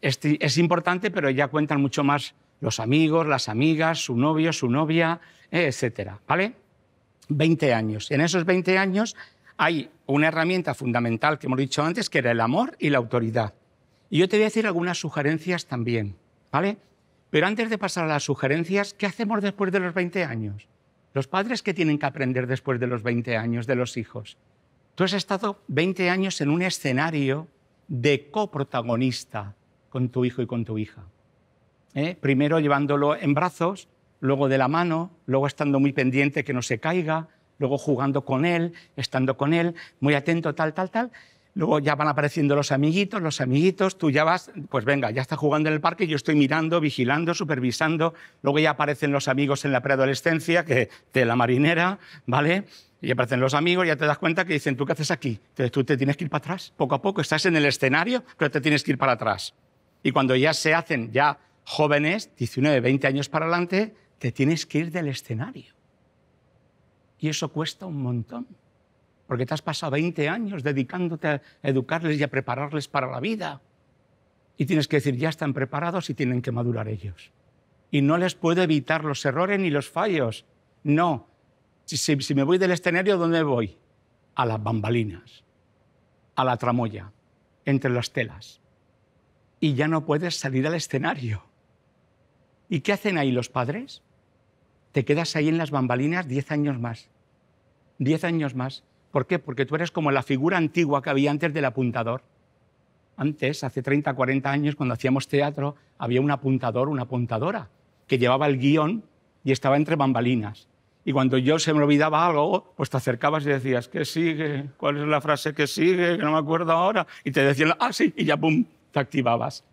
es, importante, pero ya cuentan mucho más los amigos, las amigas, su novio, su novia, eh, etcétera, ¿vale? 20 años. En esos 20 años hay una herramienta fundamental que hemos dicho antes, que era el amor y la autoridad. Y yo te voy a decir algunas sugerencias también, ¿vale? Pero antes de pasar a las sugerencias, ¿qué hacemos después de los 20 años? Los padres que tienen que aprender después de los 20 años de los hijos. Tú has estado 20 años en un escenario de coprotagonista con tu hijo y con tu hija. ¿eh? Primero llevándolo en brazos, luego de la mano, luego estando muy pendiente que no se caiga, luego jugando con él, estando con él, muy atento, tal, tal, tal. Luego ya van apareciendo los amiguitos, los amiguitos, tú ya vas, pues venga, ya está jugando en el parque, yo estoy mirando, vigilando, supervisando. Luego ya aparecen los amigos en la preadolescencia, que de la marinera, ¿vale? Y aparecen los amigos, ya te das cuenta que dicen, ¿tú qué haces aquí? Entonces tú te tienes que ir para atrás, poco a poco, estás en el escenario, pero te tienes que ir para atrás. Y cuando ya se hacen ya jóvenes, 19, 20 años para adelante, te tienes que ir del escenario. Y eso cuesta un montón porque te has pasado 20 años dedicándote a educarles y a prepararles para la vida. Y tienes que decir, ya están preparados y tienen que madurar ellos. Y no les puedo evitar los errores ni los fallos. No. Si, me voy del escenario, ¿dónde voy? A las bambalinas, a la tramoya, entre las telas. Y ya no puedes salir al escenario. ¿Y qué hacen ahí los padres? Te quedas ahí en las bambalinas 10 años más. 10 años más ¿Por qué? Porque tú eres como la figura antigua que había antes del apuntador. Antes, hace 30, 40 años, cuando hacíamos teatro, había un apuntador, una apuntadora, que llevaba el guión y estaba entre bambalinas. Y cuando yo se me olvidaba algo, pues te acercabas y decías, ¿qué sigue? ¿Cuál es la frase que sigue? Que no me acuerdo ahora. Y te decían, ah, sí, y ya, ¡pum!, te activabas.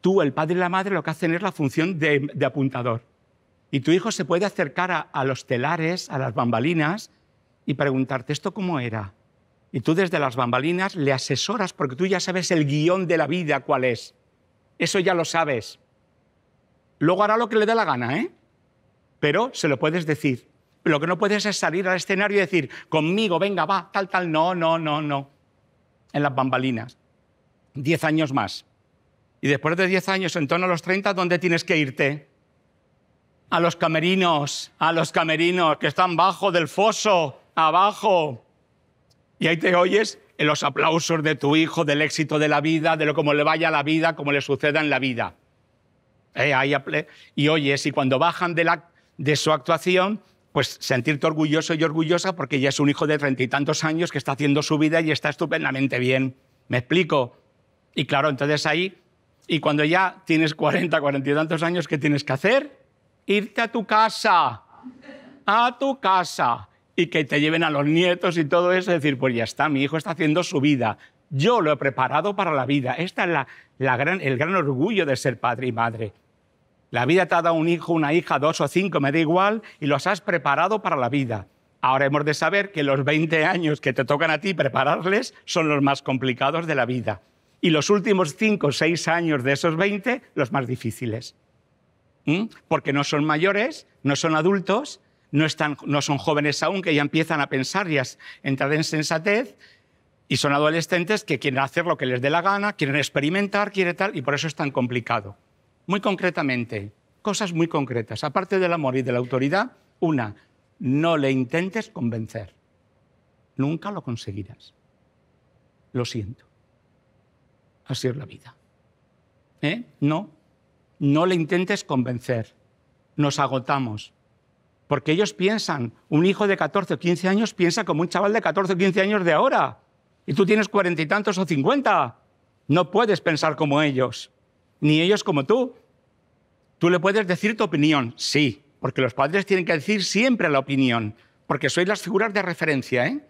Tú, el padre y la madre, lo que hacen es la función de, apuntador. Y tu hijo se puede acercar a los telares, a las bambalinas, y preguntarte, ¿esto cómo era? Y tú desde las bambalinas le asesoras porque tú ya sabes el guión de la vida cuál es. Eso ya lo sabes. Luego hará lo que le dé la gana, ¿eh? Pero se lo puedes decir. Lo que no puedes es salir al escenario y decir, conmigo, venga, va, tal, tal. No, no, no, no. En las bambalinas. Diez años más. Y después de diez años, en torno a los treinta ¿dónde tienes que irte? A los camerinos, a los camerinos que están bajo del foso abajo. Y ahí te oyes en los aplausos de tu hijo, del éxito de la vida, de lo como le vaya a la vida, como le suceda en la vida. Eh, y oyes, y cuando bajan de, la, de su actuación, pues sentirte orgulloso y orgullosa porque ya es un hijo de treinta y tantos años que está haciendo su vida y está estupendamente bien. ¿Me explico? Y claro, entonces ahí, y cuando ya tienes cuarenta, cuarenta y tantos años, ¿qué tienes que hacer? Irte a tu casa, a tu casa y que te lleven a los nietos y todo eso, decir, pues ya está, mi hijo está haciendo su vida, yo lo he preparado para la vida. Este es la, gran, el gran orgullo de ser padre y madre. La vida te ha dado un hijo, una hija, dos o cinco, me da igual, y los has preparado para la vida. Ahora hemos de saber que los 20 años que te tocan a ti prepararles son los más complicados de la vida. Y los últimos 5 o 6 años de esos 20, los más difíciles. ¿Mm? Porque no son mayores, no son adultos, no, son jóvenes aún, que ya empiezan a pensar ya a en sensatez, y son adolescentes que quieren hacer lo que les dé la gana, quieren experimentar, quieren tal, y por eso es tan complicado. Muy concretamente, cosas muy concretas. Aparte del amor y de la autoridad, una, no le intentes convencer. Nunca lo conseguirás. Lo siento. Así es la vida. ¿Eh? No, no le intentes convencer. Nos agotamos. Porque ellos piensan, un hijo de 14 o 15 años piensa como un chaval de 14 o 15 años de ahora. Y tú tienes cuarenta y tantos o cincuenta. No puedes pensar como ellos, ni ellos como tú. Tú le puedes decir tu opinión, sí, porque los padres tienen que decir siempre la opinión, porque sois las figuras de referencia. ¿eh?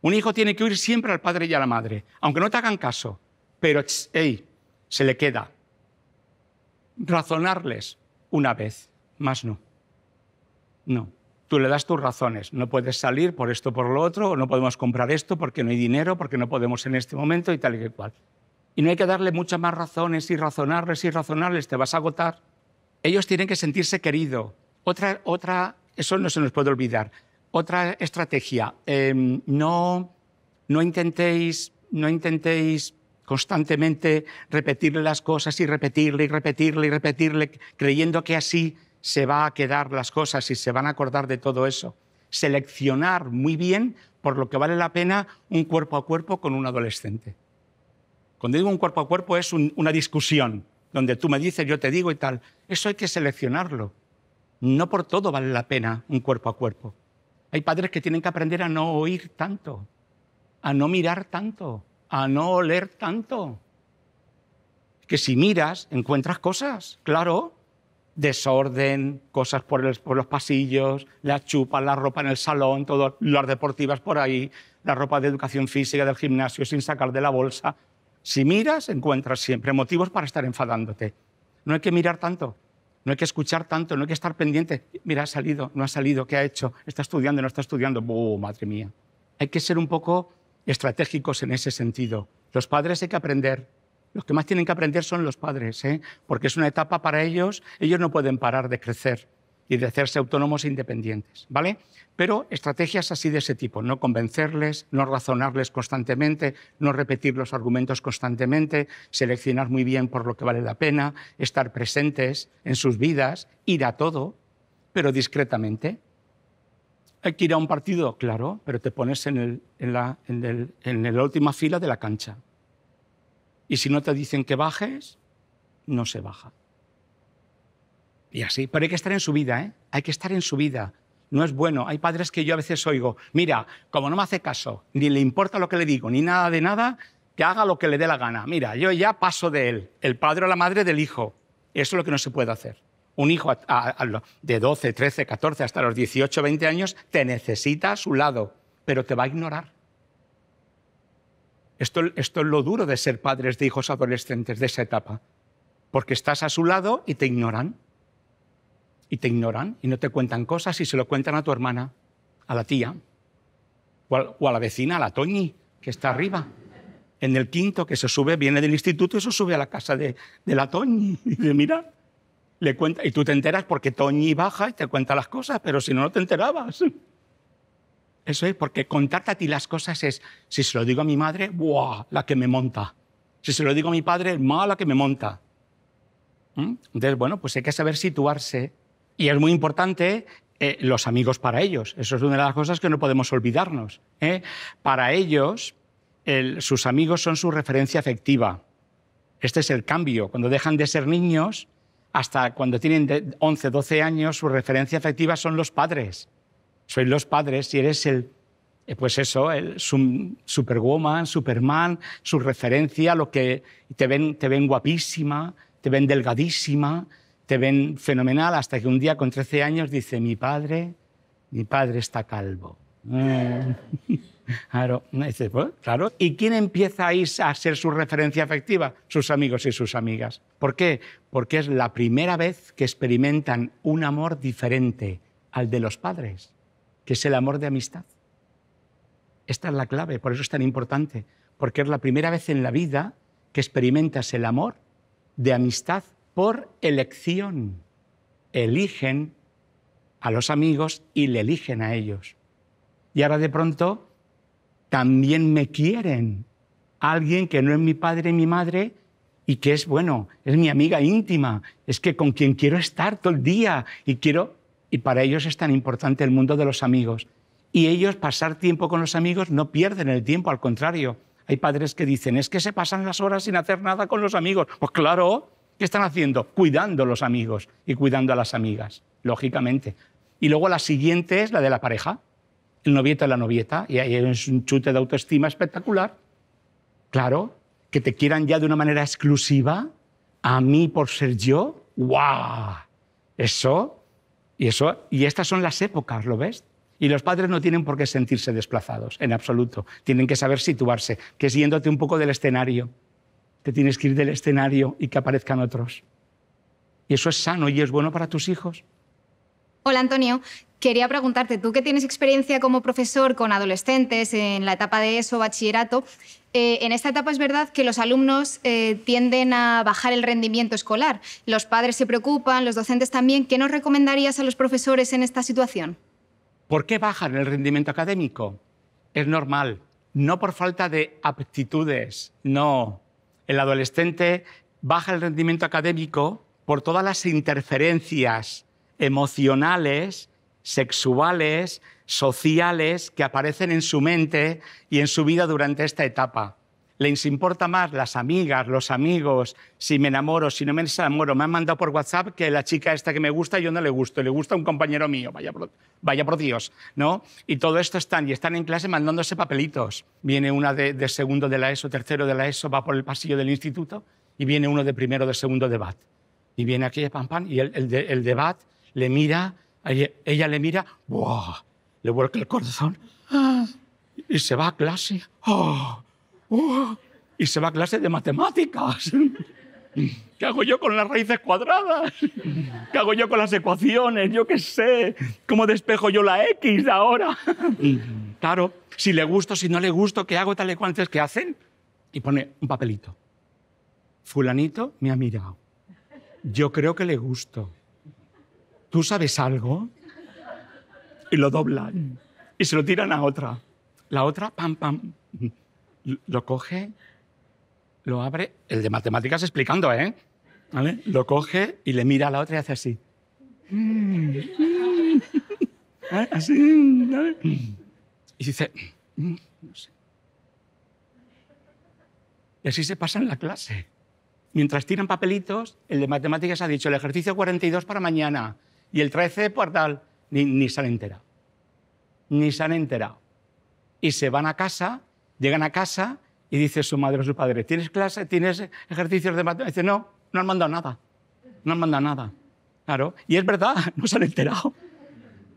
Un hijo tiene que oír siempre al padre y a la madre, aunque no te hagan caso, pero hey, se le queda. Razonarles una vez, más no. No. Tú le das tus razones. No puedes salir por esto, por lo otro, o no podemos comprar esto porque no hay dinero, porque no podemos en este momento y tal y cual. Y no hay que darle muchas más razones y razonarles y razonarles, te vas a agotar. Ellos tienen que sentirse querido. Otra, otra eso no se nos puede olvidar. Otra estrategia, em, no, no, intentéis, no intentéis constantemente repetirle las cosas y repetirle y repetirle y repetirle, creyendo que así se va a quedar las cosas y se van a acordar de todo eso. Seleccionar muy bien por lo que vale la pena un cuerpo a cuerpo con un adolescente. Cuando digo un cuerpo a cuerpo es una discusión, donde tú me dices, yo te digo y tal. Eso hay que seleccionarlo. No por todo vale la pena un cuerpo a cuerpo. Hay padres que tienen que aprender a no oír tanto, a no mirar tanto, a no oler tanto. Que si miras, encuentras cosas, claro, desorden, cosas por, los pasillos, la chupa, la ropa en el salón, todas las deportivas por ahí, la ropa de educación física del gimnasio sin sacar de la bolsa. Si miras, encuentras siempre motivos para estar enfadándote. No hay que mirar tanto, no hay que escuchar tanto, no hay que estar pendiente. Mira, ha salido, no ha salido, ¿qué ha hecho? ¿Está estudiando, no está estudiando? ¡Oh, madre mía! Hay que ser un poco estratégicos en ese sentido. Los padres hay que aprender los que más tienen que aprender son los padres, ¿eh? porque es una etapa para ellos, ellos no pueden parar de crecer y de hacerse autónomos e independientes, ¿vale? Pero estrategias así de ese tipo, no convencerles, no razonarles constantemente, no repetir los argumentos constantemente, seleccionar muy bien por lo que vale la pena, estar presentes en sus vidas, ir a todo, pero discretamente. Hay que ir a un partido, claro, pero te pones en la última fila de la cancha y si no te dicen que bajes, no se baja. Y así. Pero hay que estar en su vida, ¿eh? Hay que estar en su vida. No es bueno. Hay padres que yo a veces oigo, mira, como no me hace caso, ni le importa lo que le digo, ni nada de nada, que haga lo que le dé la gana. Mira, yo ya paso de él, el padre o la madre del hijo. Eso es lo que no se puede hacer. Un hijo de 12, 13, 14, hasta los 18, 20 años te necesita a su lado, pero te va a ignorar. Esto, es lo duro de ser padres de hijos adolescentes de esa etapa, porque estás a su lado y te ignoran. Y te ignoran y no te cuentan cosas y se lo cuentan a tu hermana, a la tía, o a, la vecina, a la Toñi, que está arriba. En el quinto, que se sube, viene del instituto y se sube a la casa de, la Toñi. Y dice, mira, le cuenta. Y tú te enteras porque Toñi baja y te cuenta las cosas, pero si no, no te enterabas. Eso es, porque contarte a ti las cosas es, si se lo digo a mi madre, ¡buah! La que me monta. Si se lo digo a mi padre, mala La que me monta. ¿Mm? Entonces, bueno, pues hay que saber situarse. Y es muy importante eh, los amigos para ellos. Eso es una de las cosas que no podemos olvidarnos. ¿eh? Para ellos, sus amigos son su referencia afectiva. Este es el cambio. Cuando dejan de ser niños, hasta cuando tienen 11, 12 años, su referencia afectiva son los padres sois los padres y eres el, eh, pues eso, el superwoman, superman, su referencia, lo que te ven, te guapísima, te ven delgadísima, te ven fenomenal, hasta que un día con 13 años dice, mi padre, mi padre está calvo. Mm. <laughs> Pues, claro, ¿Y quién empieza a ser su referencia afectiva? Sus amigos y sus amigas. ¿Por qué? Porque es la primera vez que experimentan un amor diferente al de los padres que es el amor de amistad. Esta es la clave, por eso es tan importante, porque es la primera vez en la vida que experimentas el amor de amistad por elección. Eligen a los amigos y le eligen a ellos. Y ahora de pronto también me quieren. Alguien que no es mi padre, mi madre, y que es, bueno, es mi amiga íntima, es que con quien quiero estar todo el día y quiero y para ellos es tan importante el mundo de los amigos. Y ellos pasar tiempo con los amigos no pierden el tiempo, al contrario. Hay padres que dicen, es que se pasan las horas sin hacer nada con los amigos. Pues claro, ¿qué están haciendo? Cuidando a los amigos y cuidando a las amigas, lógicamente. Y luego la siguiente es la de la pareja, el novieto y la novieta. Y ahí es un chute de autoestima espectacular. Claro, que te quieran ya de una manera exclusiva, a mí por ser yo, ¡guau! Eso y, eso, estas son las épocas, ¿lo ves? Y los padres no tienen por qué sentirse desplazados, en absoluto. Tienen que saber situarse, que es yéndote un poco del escenario. Te tienes que ir del escenario y que aparezcan otros. Y eso es sano y es bueno para tus hijos. Hola, Antonio. Quería preguntarte, tú que tienes experiencia como profesor con adolescentes en la etapa de ESO, bachillerato, eh, en esta etapa es verdad que los alumnos eh, tienden a bajar el rendimiento escolar. Los padres se preocupan, los docentes también. ¿Qué nos recomendarías a los profesores en esta situación? ¿Por qué bajan el rendimiento académico? Es normal, no por falta de aptitudes, no. El adolescente baja el rendimiento académico por todas las interferencias emocionales, sexuales, sociales que aparecen en su mente y en su vida durante esta etapa. Les importa más las amigas, los amigos, si me enamoro, si no me enamoro. Me han mandado por WhatsApp que la chica esta que me gusta yo no le gusto, le gusta un compañero mío, vaya por, vaya Dios, ¿no? Y todo esto están, y están en clase mandándose papelitos. Viene una de, segundo de la ESO, tercero de la ESO, va por el pasillo del instituto y viene uno de primero de segundo de BAT. Y viene aquella pam pam y el, debate BAT le mira, ella, le mira, le vuelca el corazón y se va a clase. ¡ah! Y se va a clase de matemáticas. ¿Qué hago yo con las raíces cuadradas? ¿Qué hago yo con las ecuaciones? Yo qué sé. ¿Cómo despejo yo la X ahora? Claro, si le gusto, si no le gusto, ¿qué hago tal y que hacen? Y pone un papelito. Fulanito me ha mirado. Yo creo que le gusto. ¿tú sabes algo? Y lo doblan y se lo tiran a otra. La otra, pam, pam, lo coge, lo abre, el de matemáticas explicando, ¿eh? ¿Vale? Lo coge y le mira a la otra y hace así. <laughs> ¿Eh? Así, ¿vale? Y dice, no sé. Y así se pasa en la clase. Mientras tiran papelitos, el de matemáticas ha dicho el ejercicio 42 para mañana. Y el 13 por tal, ni, se han enterado. Ni se han enterado. Y se van a casa, llegan a casa y dice su madre o su padre, ¿tienes clase? ¿Tienes ejercicios de matemáticas? Dice, no, no han mandado nada. No han mandado nada. Claro. Y es verdad, <laughs> no se han enterado.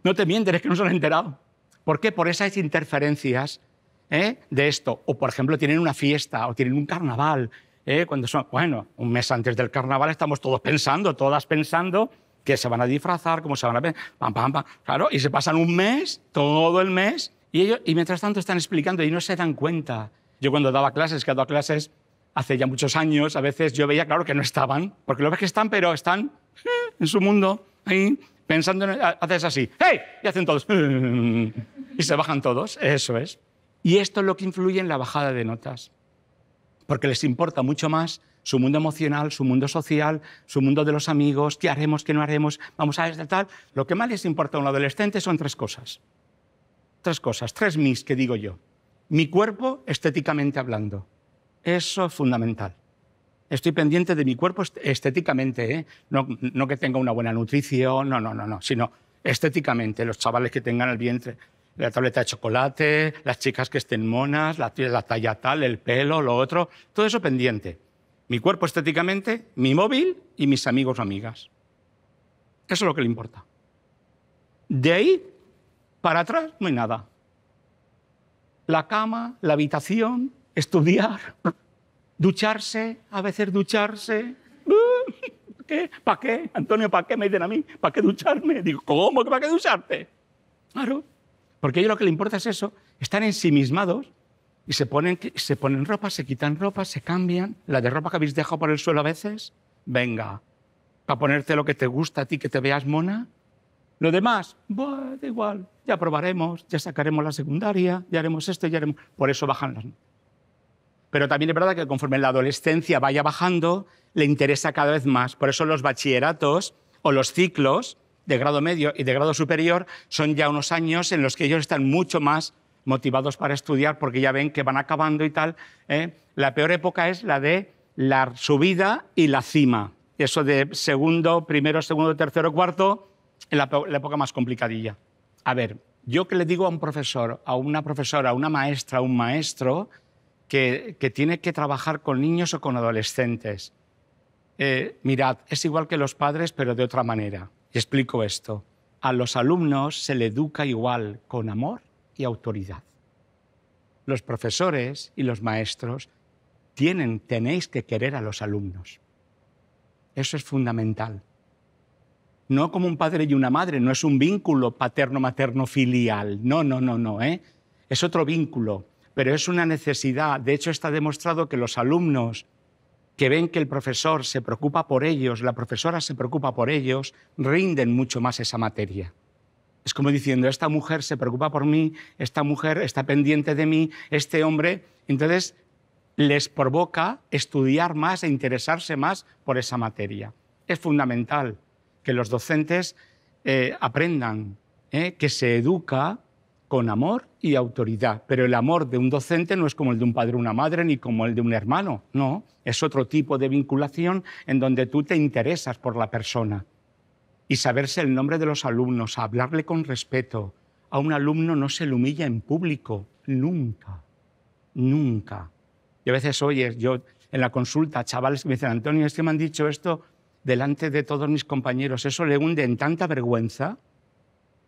No te mientes, es que no se han enterado. ¿Por qué? Por esas interferencias ¿eh? de esto. O, por ejemplo, tienen una fiesta o tienen un carnaval. ¿eh? Cuando son, bueno, un mes antes del carnaval estamos todos pensando, todas pensando que se van a disfrazar, cómo se van a ver, pam, pam, pam. Claro, y se pasan un mes, todo el mes, y ellos, y mientras tanto están explicando y no se dan cuenta. Yo cuando daba clases, que daba clases hace ya muchos años, a veces yo veía, claro, que no estaban, porque lo ves que están, pero están eh, en su mundo, ahí, pensando, en, haces así, ¡hey! Y hacen todos, <laughs> y se bajan todos, eso es. Y esto es lo que influye en la bajada de notas, porque les importa mucho más su mundo emocional, su mundo social, su mundo de los amigos, qué haremos, qué no haremos, vamos a ver este tal. Lo que más les importa a un adolescente son tres cosas. Tres cosas, tres mis que digo yo. Mi cuerpo estéticamente hablando. Eso es fundamental. Estoy pendiente de mi cuerpo estéticamente, ¿eh? no, que tenga una buena nutrición, no, no, no, no, sino estéticamente, los chavales que tengan el vientre, la tableta de chocolate, las chicas que estén monas, la, la talla tal, el pelo, lo otro, todo eso pendiente mi cuerpo estéticamente, mi móvil y mis amigos o amigas. Eso es lo que le importa. De ahí para atrás no hay nada. La cama, la habitación, estudiar, <laughs> ducharse, a veces ducharse. <laughs> ¿Para qué? Antonio, ¿para qué? Me dicen a mí, ¿para qué ducharme? Digo, ¿cómo que para qué ducharte? Claro, porque a ellos lo que le importa es eso, están ensimismados y se ponen, se ponen ropa, se quitan ropa, se cambian. La de ropa que habéis dejado por el suelo a veces, venga, para ponerte lo que te gusta a ti, que te veas mona. Lo demás, da igual, ya probaremos, ya sacaremos la secundaria, ya haremos esto, ya haremos... Por eso bajan las Pero también es verdad que conforme la adolescencia vaya bajando, le interesa cada vez más. Por eso los bachilleratos o los ciclos de grado medio y de grado superior son ya unos años en los que ellos están mucho más motivados para estudiar porque ya ven que van acabando y tal. ¿eh? La peor época es la de la subida y la cima. Eso de segundo, primero, segundo, tercero, cuarto, es la, época más complicadilla. A ver, yo que le digo a un profesor, a una profesora, a una maestra, a un maestro, que, tiene que trabajar con niños o con adolescentes. Eh, mirad, es igual que los padres, pero de otra manera. explico esto. A los alumnos se le educa igual con amor y autoridad. Los profesores y los maestros tienen, tenéis que querer a los alumnos. Eso es fundamental. No como un padre y una madre, no es un vínculo paterno-materno-filial. No, no, no, no. ¿eh? Es otro vínculo, pero es una necesidad. De hecho, está demostrado que los alumnos que ven que el profesor se preocupa por ellos, la profesora se preocupa por ellos, rinden mucho más esa materia. Es como diciendo, esta mujer se preocupa por mí, esta mujer está pendiente de mí, este hombre. Entonces, les provoca estudiar más e interesarse más por esa materia. Es fundamental que los docentes eh, aprendan eh, que se educa con amor y autoridad, pero el amor de un docente no es como el de un padre o una madre ni como el de un hermano, no, es otro tipo de vinculación en donde tú te interesas por la persona y saberse el nombre de los alumnos, hablarle con respeto. A un alumno no se le humilla en público, nunca, nunca. Y a veces, oyes, yo en la consulta, chavales me dicen, Antonio, es que me han dicho esto delante de todos mis compañeros, eso le hunde en tanta vergüenza.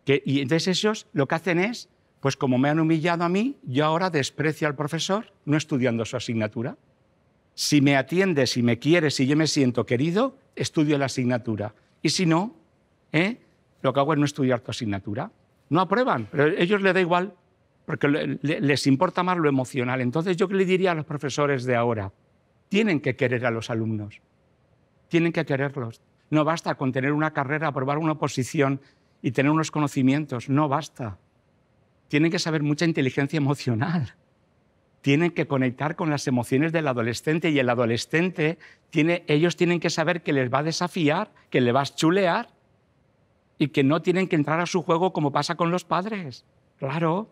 Que, y entonces ellos lo que hacen es, pues como me han humillado a mí, yo ahora desprecio al profesor no estudiando su asignatura. Si me atiende, si me quiere, si yo me siento querido, estudio la asignatura. Y si no, ¿Eh? lo que hago es no estudiar tu asignatura. No aprueban, pero a ellos les da igual, porque les importa más lo emocional. Entonces, ¿yo qué le diría a los profesores de ahora? Tienen que querer a los alumnos, tienen que quererlos. No basta con tener una carrera, aprobar una oposición y tener unos conocimientos, no basta. Tienen que saber mucha inteligencia emocional tienen que conectar con las emociones del adolescente y el adolescente tiene, ellos tienen que saber que les va a desafiar, que les va a chulear y que no tienen que entrar a su juego como pasa con los padres. Claro,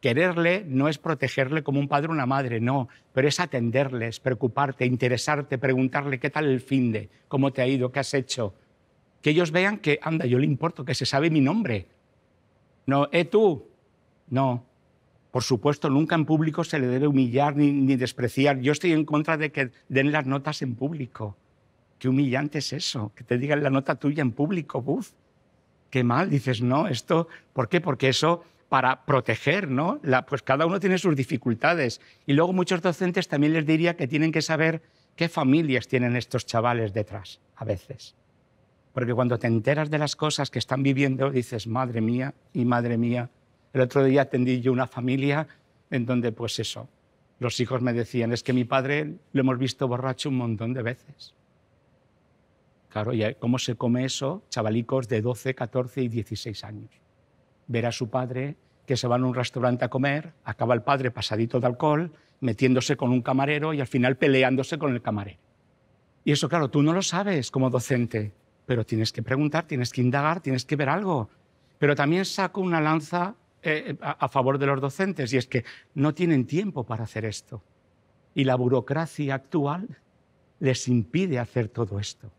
quererle no es protegerle como un padre o una madre, no, pero es atenderles, preocuparte, interesarte, preguntarle qué tal el fin de, cómo te ha ido, qué has hecho. Que ellos vean que, anda, yo le importo, que se sabe mi nombre. No, ¿eh tú? No. Por supuesto, nunca en público se le debe humillar ni, ni despreciar. Yo estoy en contra de que den las notas en público. Qué humillante es eso, que te digan la nota tuya en público, buf qué mal, dices, no, esto, ¿por qué? Porque eso para proteger, ¿no? pues cada uno tiene sus dificultades. Y luego muchos docentes también les diría que tienen que saber qué familias tienen estos chavales detrás, a veces. Porque cuando te enteras de las cosas que están viviendo, dices, madre mía y madre mía. El otro día atendí yo una familia en donde, pues eso, los hijos me decían, es que mi padre lo hemos visto borracho un montón de veces. Claro, ¿y cómo se come eso? Chavalicos de 12, 14 y 16 años. Ver a su padre que se va a un restaurante a comer, acaba el padre pasadito de alcohol, metiéndose con un camarero y al final peleándose con el camarero. Y eso, claro, tú no lo sabes como docente, pero tienes que preguntar, tienes que indagar, tienes que ver algo. Pero también saco una lanza eh, eh, a favor de los docentes y es que no tienen tiempo para hacer esto. Y la burocracia actual les impide hacer todo esto.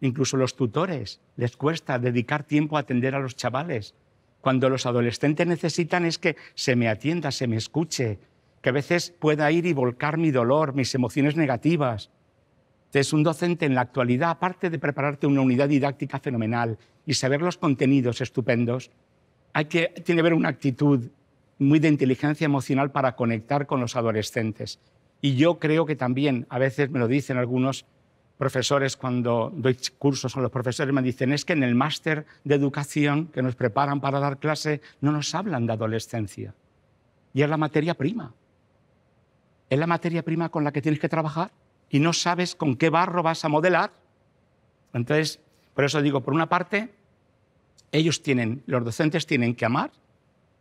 Incluso los tutores les cuesta dedicar tiempo a atender a los chavales. Cuando los adolescentes necesitan es que se me atienda, se me escuche, que a veces pueda ir y volcar mi dolor, mis emociones negativas. es un docente en la actualidad, aparte de prepararte una unidad didáctica fenomenal y saber los contenidos estupendos, hay que, tiene que haber una actitud muy de inteligencia emocional para conectar con los adolescentes. Y yo creo que también, a veces me lo dicen algunos, profesores, cuando doy cursos a los profesores, me dicen, es que en el máster de educación que nos preparan para dar clase no nos hablan de adolescencia. Y es la materia prima. Es la materia prima con la que tienes que trabajar y no sabes con qué barro vas a modelar. Entonces, por eso digo, por una parte, ellos tienen, los docentes tienen que amar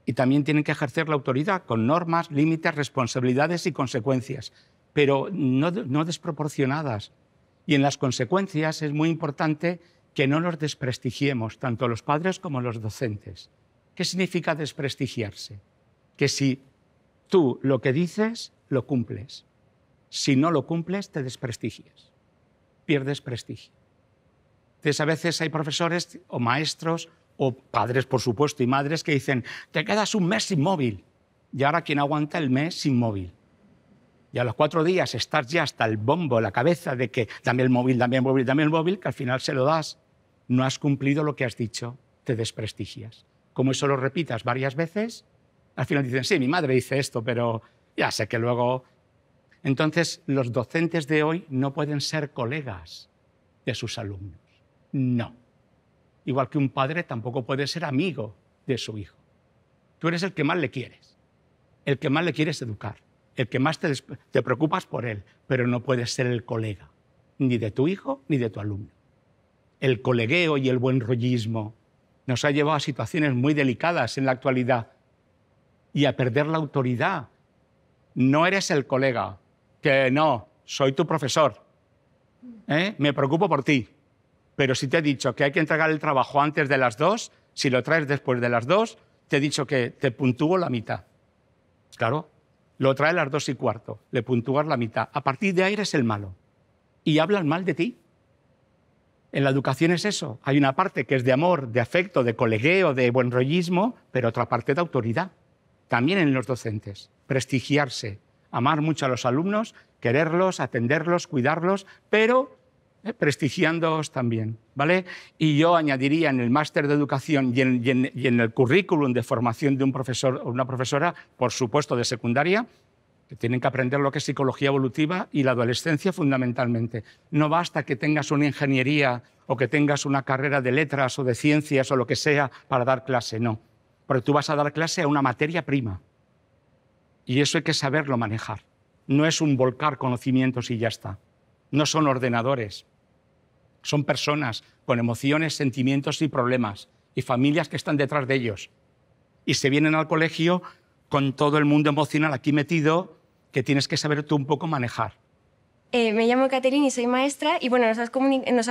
y también tienen que ejercer la autoridad con normas, límites, responsabilidades y consecuencias, pero no, no desproporcionadas. Y en las consecuencias es muy importante que no los desprestigiemos, tanto los padres como los docentes. ¿Qué significa desprestigiarse? Que si tú lo que dices, lo cumples. Si no lo cumples, te desprestigias. Pierdes prestigio. Entonces, a veces hay profesores o maestros o padres, por supuesto, y madres que dicen, te quedas un mes sin móvil. Y ahora, ¿quién aguanta el mes inmóvil y a los cuatro días estás ya hasta el bombo, la cabeza de que dame el móvil, dame el móvil, dame el móvil, que al final se lo das, no has cumplido lo que has dicho, te desprestigias. Como eso lo repitas varias veces, al final dicen, sí, mi madre dice esto, pero ya sé que luego... Entonces, los docentes de hoy no pueden ser colegas de sus alumnos. No. Igual que un padre tampoco puede ser amigo de su hijo. Tú eres el que más le quieres, el que más le quieres educar el que más te, preocupas por él, pero no puedes ser el colega, ni de tu hijo ni de tu alumno. El colegueo y el buen rollismo nos ha llevado a situaciones muy delicadas en la actualidad y a perder la autoridad. No eres el colega, que no, soy tu profesor, ¿eh? me preocupo por ti, pero si te he dicho que hay que entregar el trabajo antes de las dos, si lo traes después de las dos, te he dicho que te puntúo la mitad. Claro, lo trae a las dos y cuarto, le puntúas la mitad. A partir de ahí eres el malo. Y hablan mal de ti. En la educación es eso. Hay una parte que es de amor, de afecto, de colegueo, de buen rollismo, pero otra parte de autoridad. También en los docentes. Prestigiarse, amar mucho a los alumnos, quererlos, atenderlos, cuidarlos, pero eh, prestigiándoos también, ¿vale? Y yo añadiría en el máster de educación y en, y en, el currículum de formación de un profesor o una profesora, por supuesto de secundaria, que tienen que aprender lo que es psicología evolutiva y la adolescencia fundamentalmente. No basta que tengas una ingeniería o que tengas una carrera de letras o de ciencias o lo que sea para dar clase, no. Porque tú vas a dar clase a una materia prima. Y eso hay que saberlo manejar. No es un volcar conocimientos y ya está. No son ordenadores, son personas con emociones, sentimientos y problemas, y familias que están detrás de ellos. Y se vienen al colegio con todo el mundo emocional aquí metido que tienes que saber tú un poco manejar. Eh, me llamo Caterina y soy maestra y bueno, nos has,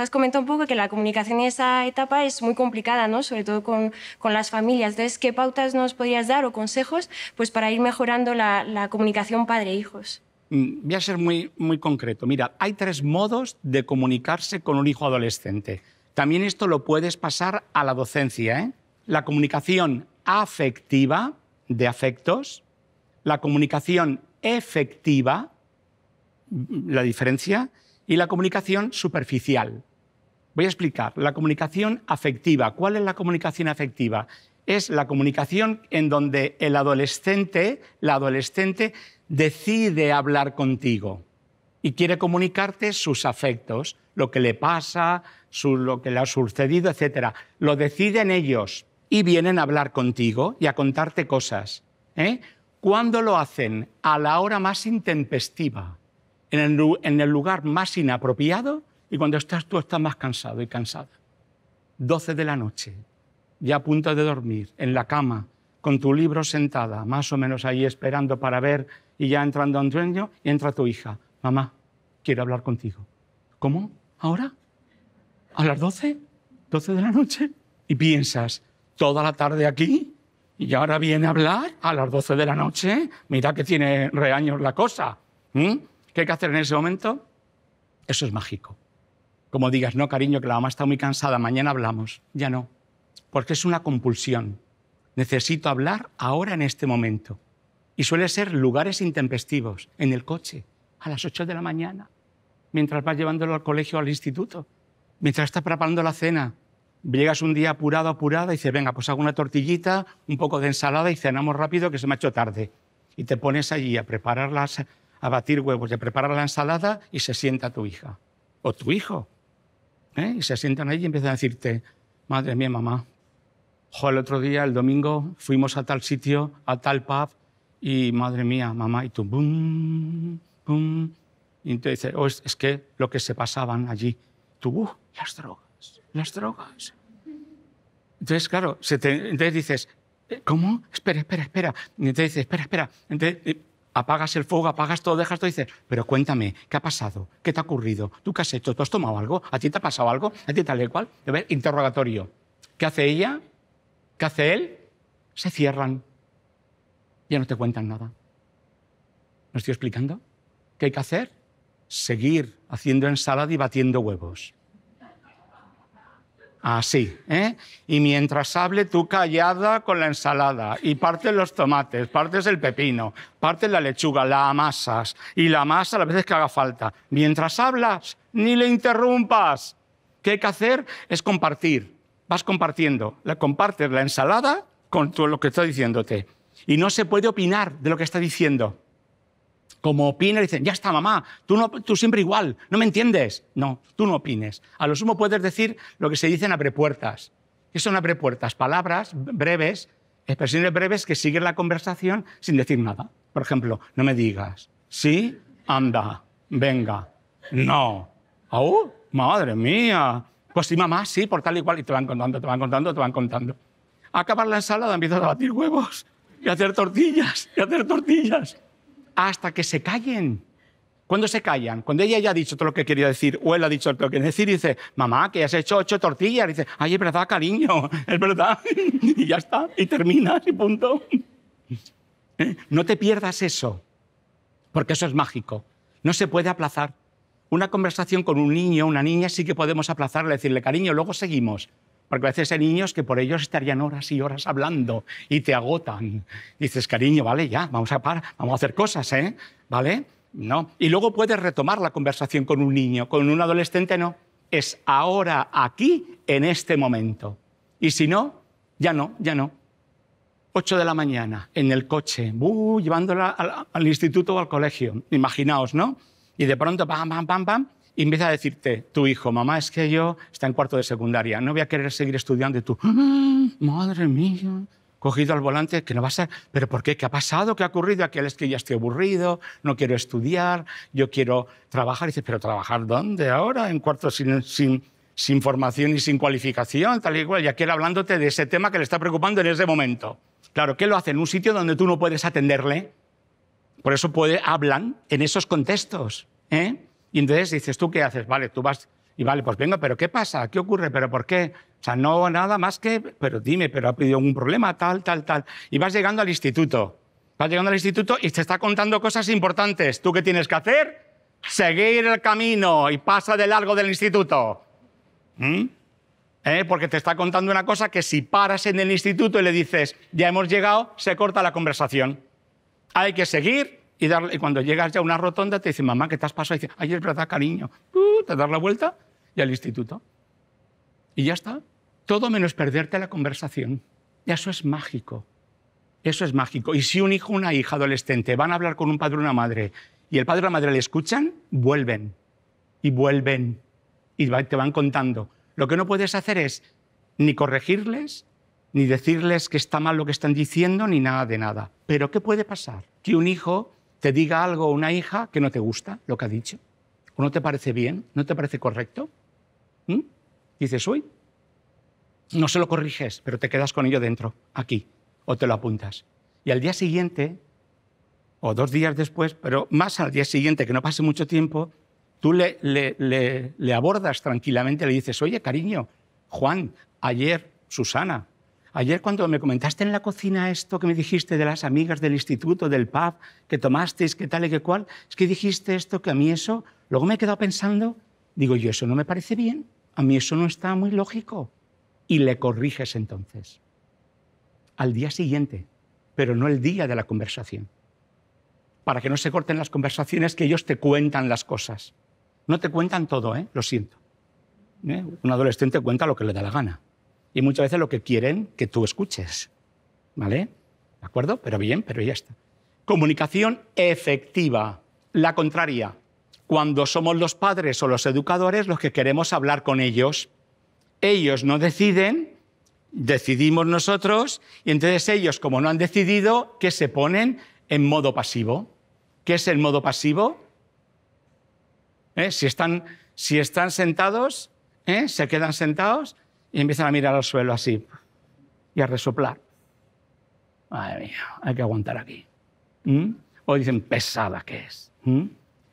comentado un poco que la comunicación en esa etapa es muy complicada, ¿no? sobre todo con, las familias. Entonces, ¿qué pautas nos podrías dar o consejos pues, para ir mejorando la, la comunicación padre-hijos? Mm, voy a ser muy, concreto. Mira, hay tres modos de comunicarse con un hijo adolescente. También esto lo puedes pasar a la docencia. ¿eh? La comunicación afectiva, de afectos, la comunicación efectiva, mm, la diferencia, y la comunicación superficial. Voy a explicar. La comunicación afectiva. ¿Cuál es la comunicación afectiva? Es la comunicación en donde el adolescente, la adolescente, decide hablar contigo y quiere comunicarte sus afectos, lo que le pasa, lo que le ha sucedido, etcétera. Lo deciden ellos y vienen a hablar contigo y a contarte cosas. ¿eh? ¿Cuándo lo hacen? A la hora más intempestiva, en el, lugar más inapropiado y cuando estás tú estás más cansado y cansada. 12 de la noche, ya a punto de dormir, en la cama, con tu libro sentada, más o menos ahí esperando para ver y ya entrando un dueño, entra tu hija. Mamá, quiero hablar contigo. ¿Cómo? ¿Ahora? ¿A las 12? ¿12 de la noche? Y piensas, toda la tarde aquí y ahora viene a hablar a las 12 de la noche. Mira que tiene reaños la cosa. ¿Qué hay que hacer en ese momento? Eso es mágico. Como digas, no, cariño, que la mamá está muy cansada, mañana hablamos. Ya no, porque es una compulsión. Necesito hablar ahora en este momento. Y suele ser lugares intempestivos, en el coche, a las 8 de la mañana, mientras vas llevándolo al colegio o al instituto, mientras estás preparando la cena. Llegas un día apurado, apurada, y dices, venga, pues hago una tortillita, un poco de ensalada y cenamos rápido que se me ha hecho tarde. Y te pones allí a preparar a batir huevos a preparar la ensalada y se sienta tu hija o tu hijo. ¿eh? Y se sientan allí y empiezan a decirte, madre mía, mamá, o el otro día, el domingo, fuimos a tal sitio, a tal pub, y madre mía, mamá, y tú, bum bum Y entonces dices, oh, es, que lo que se pasaban allí, tú, uh, las drogas, las drogas. Entonces, claro, entonces dices, eh, ¿cómo? Espera, espera, espera. Y entonces dices, espera, espera. Entonces, eh, apagas el fuego, apagas todo, dejas todo y dices, pero cuéntame, ¿qué ha pasado? ¿Qué te ha ocurrido? ¿Tú qué has hecho? ¿Tú has tomado algo? ¿A ti te ha pasado algo? ¿A ti tal y cual? A ver, interrogatorio. ¿Qué hace ella? ¿Qué hace él? Se cierran ya no te cuentan nada. ¿Me estoy explicando? ¿Qué hay que hacer? Seguir haciendo ensalada y batiendo huevos. Así, ¿eh? Y mientras hable, tú callada con la ensalada y partes los tomates, partes el pepino, partes la lechuga, la amasas y la amasas las veces que haga falta. Mientras hablas, ni le interrumpas. ¿Qué hay que hacer? Es compartir. Vas compartiendo. La compartes la ensalada con todo lo que está diciéndote y no se puede opinar de lo que está diciendo. Como opina, dicen, ya está, mamá, tú, tú siempre igual, no me entiendes. No, tú no opines. A lo sumo puedes decir lo que se dice en puertas. ¿Qué son puertas, Palabras breves, expresiones breves que siguen la conversación sin decir nada. Por ejemplo, no me digas, sí, anda, venga, no. ¡Oh, madre mía! Pues sí, mamá, sí, por tal y cual. Y te van contando, te van contando, te van contando. Acabar la ensalada, empiezas a batir huevos y hacer tortillas, y hacer tortillas, hasta que se callen. Cuando se callan? Cuando ella ya ha dicho todo lo que quería decir, o él ha dicho todo lo que quería decir, y dice, mamá, que has hecho ocho tortillas. dice, ay, es verdad, cariño, es verdad. <laughs> y ya está, y termina, y punto. no te pierdas eso, porque eso es mágico. No se puede aplazar. Una conversación con un niño, una niña, sí que podemos aplazarle, decirle, cariño, luego seguimos. Porque a veces hay niños que por ellos estarían horas y horas hablando y te agotan. Dices, cariño, vale, ya, vamos a vamos a hacer cosas, ¿eh? ¿Vale? No. Y luego puedes retomar la conversación con un niño, con un adolescente no. Es ahora, aquí, en este momento. Y si no, ya no, ya no. Ocho de la mañana, en el coche, llevándola al, al instituto o al colegio. Imaginaos, ¿no? Y de pronto, pam, pam, pam, pam, y empieza a decirte tu hijo, mamá, es que yo está en cuarto de secundaria, no voy a querer seguir estudiando y tú, mm, madre mía, cogido al volante, que no va a ser, pero ¿por qué? ¿Qué ha pasado? ¿Qué ha ocurrido? Aquel es que ya estoy aburrido, no quiero estudiar, yo quiero trabajar. Y dices, pero ¿trabajar dónde ahora? En cuarto sin, sin, formación y sin cualificación, tal y cual. Ya aquel hablándote de ese tema que le está preocupando en ese momento. Claro, ¿qué lo hace? En un sitio donde tú no puedes atenderle. Por eso hablan en esos contextos. ¿eh? Y entonces dices, ¿tú qué haces? Vale, tú vas y vale, pues venga, pero ¿qué pasa? ¿Qué ocurre? ¿Pero por qué? O sea, no nada más que, pero dime, pero ha pedido algún problema, tal, tal, tal. Y vas llegando al instituto. Vas llegando al instituto y te está contando cosas importantes. ¿Tú qué tienes que hacer? Seguir el camino y pasa de largo del instituto. ¿Mm? ¿Eh? Porque te está contando una cosa que si paras en el instituto y le dices, ya hemos llegado, se corta la conversación. Hay que seguir y, cuando llegas ya a una rotonda te dice, mamá, ¿qué te has pasado? Y dice, ay, es verdad, cariño. Uh, te das la vuelta y al instituto. Y ya está. Todo menos perderte la conversación. Y eso es mágico. Eso es mágico. Y si un hijo una hija adolescente van a hablar con un padre o una madre y el padre o la madre le escuchan, vuelven. Y vuelven. Y te van contando. Lo que no puedes hacer es ni corregirles, ni decirles que está mal lo que están diciendo, ni nada de nada. Pero ¿qué puede pasar? Que un hijo te diga algo una hija que no te gusta lo que ha dicho, o no te parece bien, no te parece correcto, dices, uy, no se lo corriges, pero te quedas con ello dentro, aquí, o te lo apuntas. Y al día siguiente, o dos días después, pero más al día siguiente, que no pase mucho tiempo, tú le abordas tranquilamente, le dices, oye, cariño, Juan, ayer Susana Ayer cuando me comentaste en la cocina esto que me dijiste de las amigas del instituto, del pub, que tomasteis, qué tal y qué cual, es que dijiste esto, que a mí eso, luego me he quedado pensando, digo yo, eso no me parece bien, a mí eso no está muy lógico. Y le corriges entonces, al día siguiente, pero no el día de la conversación, para que no se corten las conversaciones que ellos te cuentan las cosas. No te cuentan todo, ¿eh? lo siento. ¿Eh? Un adolescente cuenta lo que le da la gana y muchas veces lo que quieren que tú escuches. ¿Vale? ¿De acuerdo? Pero bien, pero ya está. Comunicación efectiva, la contraria. Cuando somos los padres o los educadores los que queremos hablar con ellos, ellos no deciden, decidimos nosotros, y entonces ellos, como no han decidido, que se ponen en modo pasivo. ¿Qué es el modo pasivo? ¿Eh? Si, están, si están sentados, ¿eh? se quedan sentados, y empiezan a mirar al suelo así y a resoplar. Madre mía, hay que aguantar aquí. ¿Mm? O dicen, pesada que es. ¿Mm?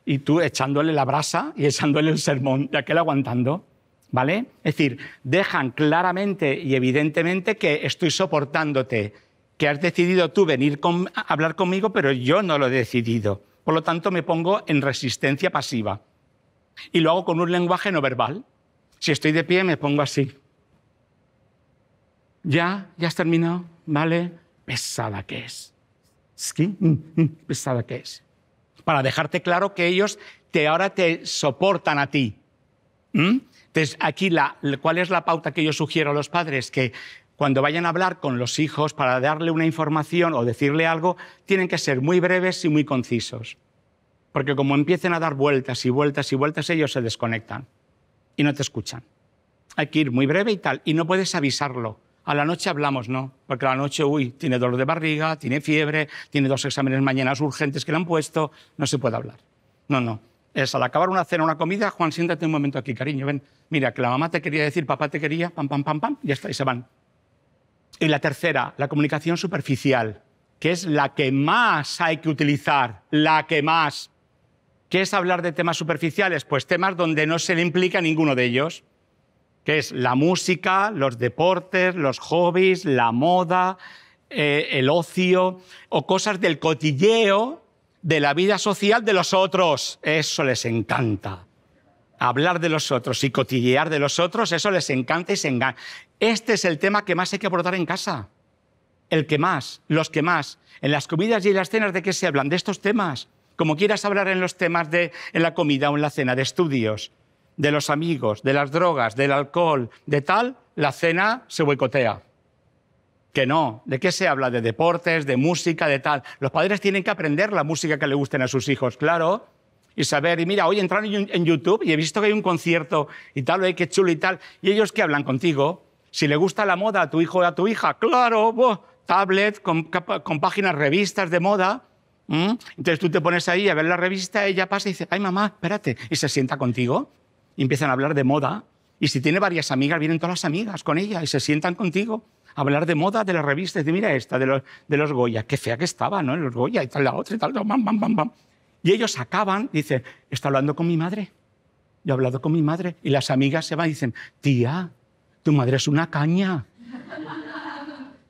Y tú echándole la brasa y echándole el sermón, de aquel aguantando. ¿Vale? Es decir, dejan claramente y evidentemente que estoy soportándote, que has decidido tú venir a hablar conmigo, pero yo no lo he decidido. Por lo tanto, me pongo en resistencia pasiva. Y lo hago con un lenguaje no verbal. Si estoy de pie, me pongo así. ¿Ya? ¿Ya has terminado? ¿Vale? Pesada que es. ¿Sí? Mm, mm. Pesada que es. Para dejarte claro que ellos te, ahora te soportan a ti. ¿Mm? Entonces, aquí, la, ¿cuál es la pauta que yo sugiero a los padres? Que cuando vayan a hablar con los hijos para darle una información o decirle algo, tienen que ser muy breves y muy concisos. Porque como empiecen a dar vueltas y vueltas y vueltas, ellos se desconectan y no te escuchan. Hay que ir muy breve y tal, y no puedes avisarlo. A la noche hablamos, ¿no? Porque a la noche, uy, tiene dolor de barriga, tiene fiebre, tiene dos exámenes mañanas urgentes que le han puesto, no se puede hablar. No, no. Es al acabar una cena, una comida, Juan, siéntate un momento aquí, cariño, ven. Mira, que la mamá te quería decir, papá te quería, pam, pam, pam, pam, y ya está, y se van. Y la tercera, la comunicación superficial, que es la que más hay que utilizar, la que más. ¿Qué es hablar de temas superficiales? Pues temas donde no se le implica ninguno de ellos que es la música, los deportes, los hobbies, la moda, eh, el ocio o cosas del cotilleo de la vida social de los otros. Eso les encanta. Hablar de los otros y cotillear de los otros, eso les encanta y se engaña. Este es el tema que más hay que abordar en casa. El que más, los que más. En las comidas y en las cenas, ¿de qué se hablan? De estos temas. Como quieras hablar en los temas de en la comida o en la cena, de estudios, de los amigos, de las drogas, del alcohol, de tal, la cena se boicotea. Que no, ¿de qué se habla? De deportes, de música, de tal. Los padres tienen que aprender la música que le gusten a sus hijos, claro, y saber, y mira, hoy entraron en YouTube y he visto que hay un concierto y tal, oye, qué chulo y tal, y ellos que hablan contigo, si le gusta la moda a tu hijo o a tu hija, claro, tablet con, páginas, revistas de moda, entonces tú te pones ahí a ver la revista, ella pasa y dice, ay mamá, espérate, y se sienta contigo y empiezan a hablar de moda. Y si tiene varias amigas, vienen todas las amigas con ella y se sientan contigo a hablar de moda, de las revistas, de mira esta, de los, de los Goya, qué fea que estaba, ¿no? los Goya y tal, la otra y tal, bam, Y ellos acaban, dice, está hablando con mi madre. Yo he hablado con mi madre. Y las amigas se van y dicen, tía, tu madre es una caña.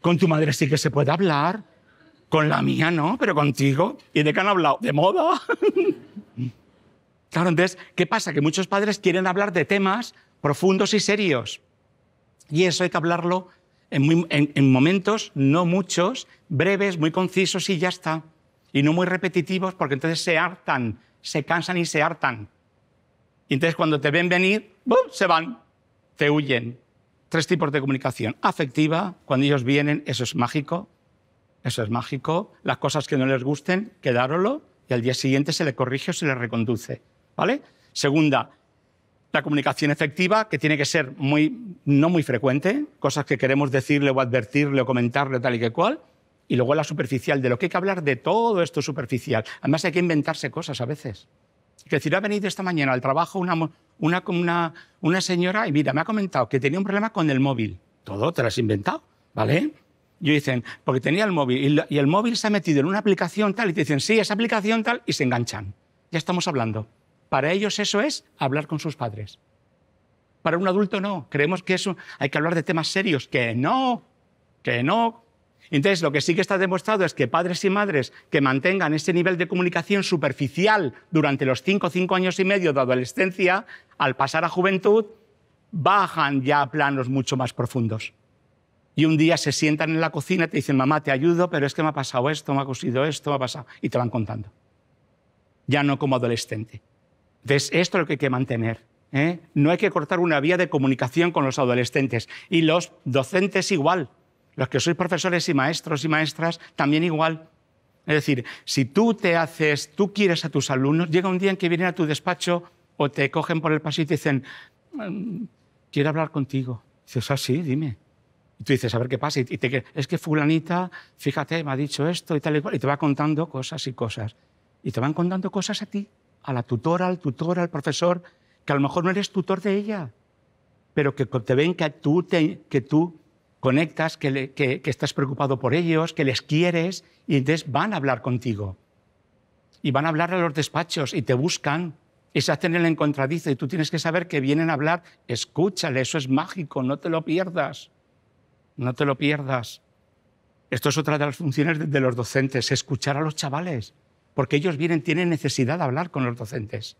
Con tu madre sí que se puede hablar. Con la mía no, pero contigo. ¿Y de qué han hablado? ¿De moda? Claro, entonces, ¿qué pasa? Que muchos padres quieren hablar de temas profundos y serios. Y eso hay que hablarlo en, momentos, no muchos, breves, muy concisos y ya está. Y no muy repetitivos, porque entonces se hartan, se cansan y se hartan. Y entonces cuando te ven venir, se van, te huyen. Tres tipos de comunicación. Afectiva, cuando ellos vienen, eso es mágico. Eso es mágico. Las cosas que no les gusten, quedároslo y al día siguiente se le corrige o se le reconduce. Segunda, la comunicación efectiva, que tiene que ser muy, no muy frecuente, cosas que queremos decirle o advertirle o comentarle tal y que cual. Y luego la superficial, de lo que hay que hablar de todo esto superficial. Además hay que inventarse cosas a veces. Es decir, ha venido esta mañana al trabajo una, una, una, una señora y mira, me ha comentado que tenía un problema con el móvil. Todo te lo has inventado, ¿vale? Y dicen, porque tenía el móvil y el móvil se ha metido en una aplicación tal y te dicen, sí, esa aplicación tal y se enganchan. Ya estamos hablando. Para ellos eso es hablar con sus padres. Para un adulto no. Creemos que eso hay que hablar de temas serios. Que no, que no. Entonces, lo que sí que está demostrado es que padres y madres que mantengan ese nivel de comunicación superficial durante los 5 cinco años y medio de adolescencia, al pasar a juventud, bajan ya a planos mucho más profundos. Y un día se sientan en la cocina y te dicen, mamá, te ayudo, pero es que me ha pasado esto, me ha cosido esto, me ha pasado. Y te van contando. Ya no como adolescente. Es esto lo que hay que mantener. ¿eh? No hay que cortar una vía de comunicación con los adolescentes. Y los docentes igual. Los que sois profesores y maestros y maestras, también igual. Es decir, si tú te haces, tú quieres a tus alumnos, llega un día en que vienen a tu despacho o te cogen por el pasillo y te dicen, mm, quiero hablar contigo. dices, ah, sí, dime. Y tú dices, a ver qué pasa. Y te, es que fulanita, fíjate, me ha dicho esto y tal y cual. Y te va contando cosas y cosas. Y te van contando cosas a ti a la tutora, al tutor, al profesor, que a lo mejor no eres tutor de ella, pero que te ven que tú, que tú conectas, que, que estás preocupado por ellos, que les quieres, y entonces van a hablar contigo. Y van a hablar a los despachos y te buscan y se hacen el encontradizo y tú tienes que saber que vienen a hablar, escúchale, eso es mágico, no te lo pierdas, no te lo pierdas. Esto es otra de las funciones de los docentes, escuchar a los chavales porque ellos vienen, tienen necesidad de hablar con los docentes.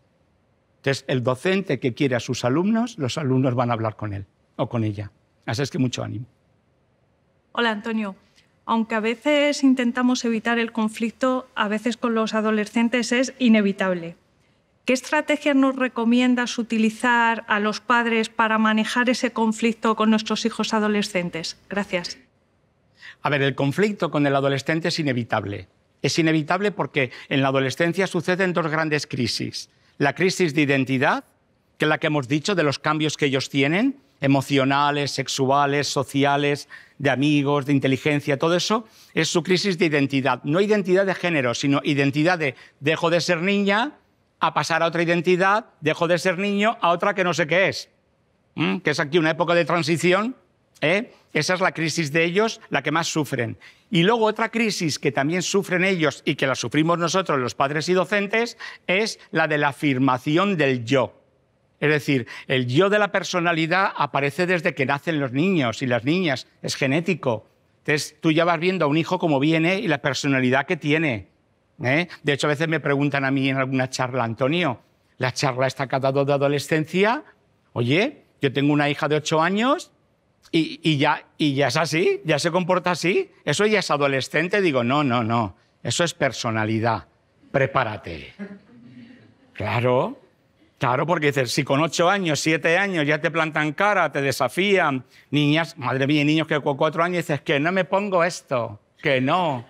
Entonces, el docente que quiere a sus alumnos, los alumnos van a hablar con él o con ella. Así es que mucho ánimo. Hola, Antonio. Aunque a veces intentamos evitar el conflicto, a veces con los adolescentes es inevitable. ¿Qué estrategia nos recomiendas utilizar a los padres para manejar ese conflicto con nuestros hijos adolescentes? Gracias. A ver, el conflicto con el adolescente es inevitable es inevitable porque en la adolescencia suceden dos grandes crisis. La crisis de identidad, que es la que hemos dicho, de los cambios que ellos tienen, emocionales, sexuales, sociales, de amigos, de inteligencia, todo eso, es su crisis de identidad. No identidad de género, sino identidad de dejo de ser niña a pasar a otra identidad, dejo de ser niño a otra que no sé qué es. ¿Mm? Que es aquí una época de transición ¿eh? Esa es la crisis de ellos, la que más sufren. Y luego otra crisis que también sufren ellos y que la sufrimos nosotros, los padres y docentes, es la de la afirmación del yo. Es decir, el yo de la personalidad aparece desde que nacen los niños y las niñas, es genético. Entonces tú ya vas viendo a un hijo cómo viene y la personalidad que tiene. ¿eh? De hecho, a veces me preguntan a mí en alguna charla, Antonio, la charla está cada de adolescencia. Oye, yo tengo una hija de ocho años y, ya, y ya es así, ya se comporta así. Eso ya es adolescente. Digo, no, no, no. Eso es personalidad. Prepárate. Claro, claro, porque dices, si con ocho años, siete años ya te plantan cara, te desafían, niñas, madre mía, niños que con cuatro años dices, que no me pongo esto, que no.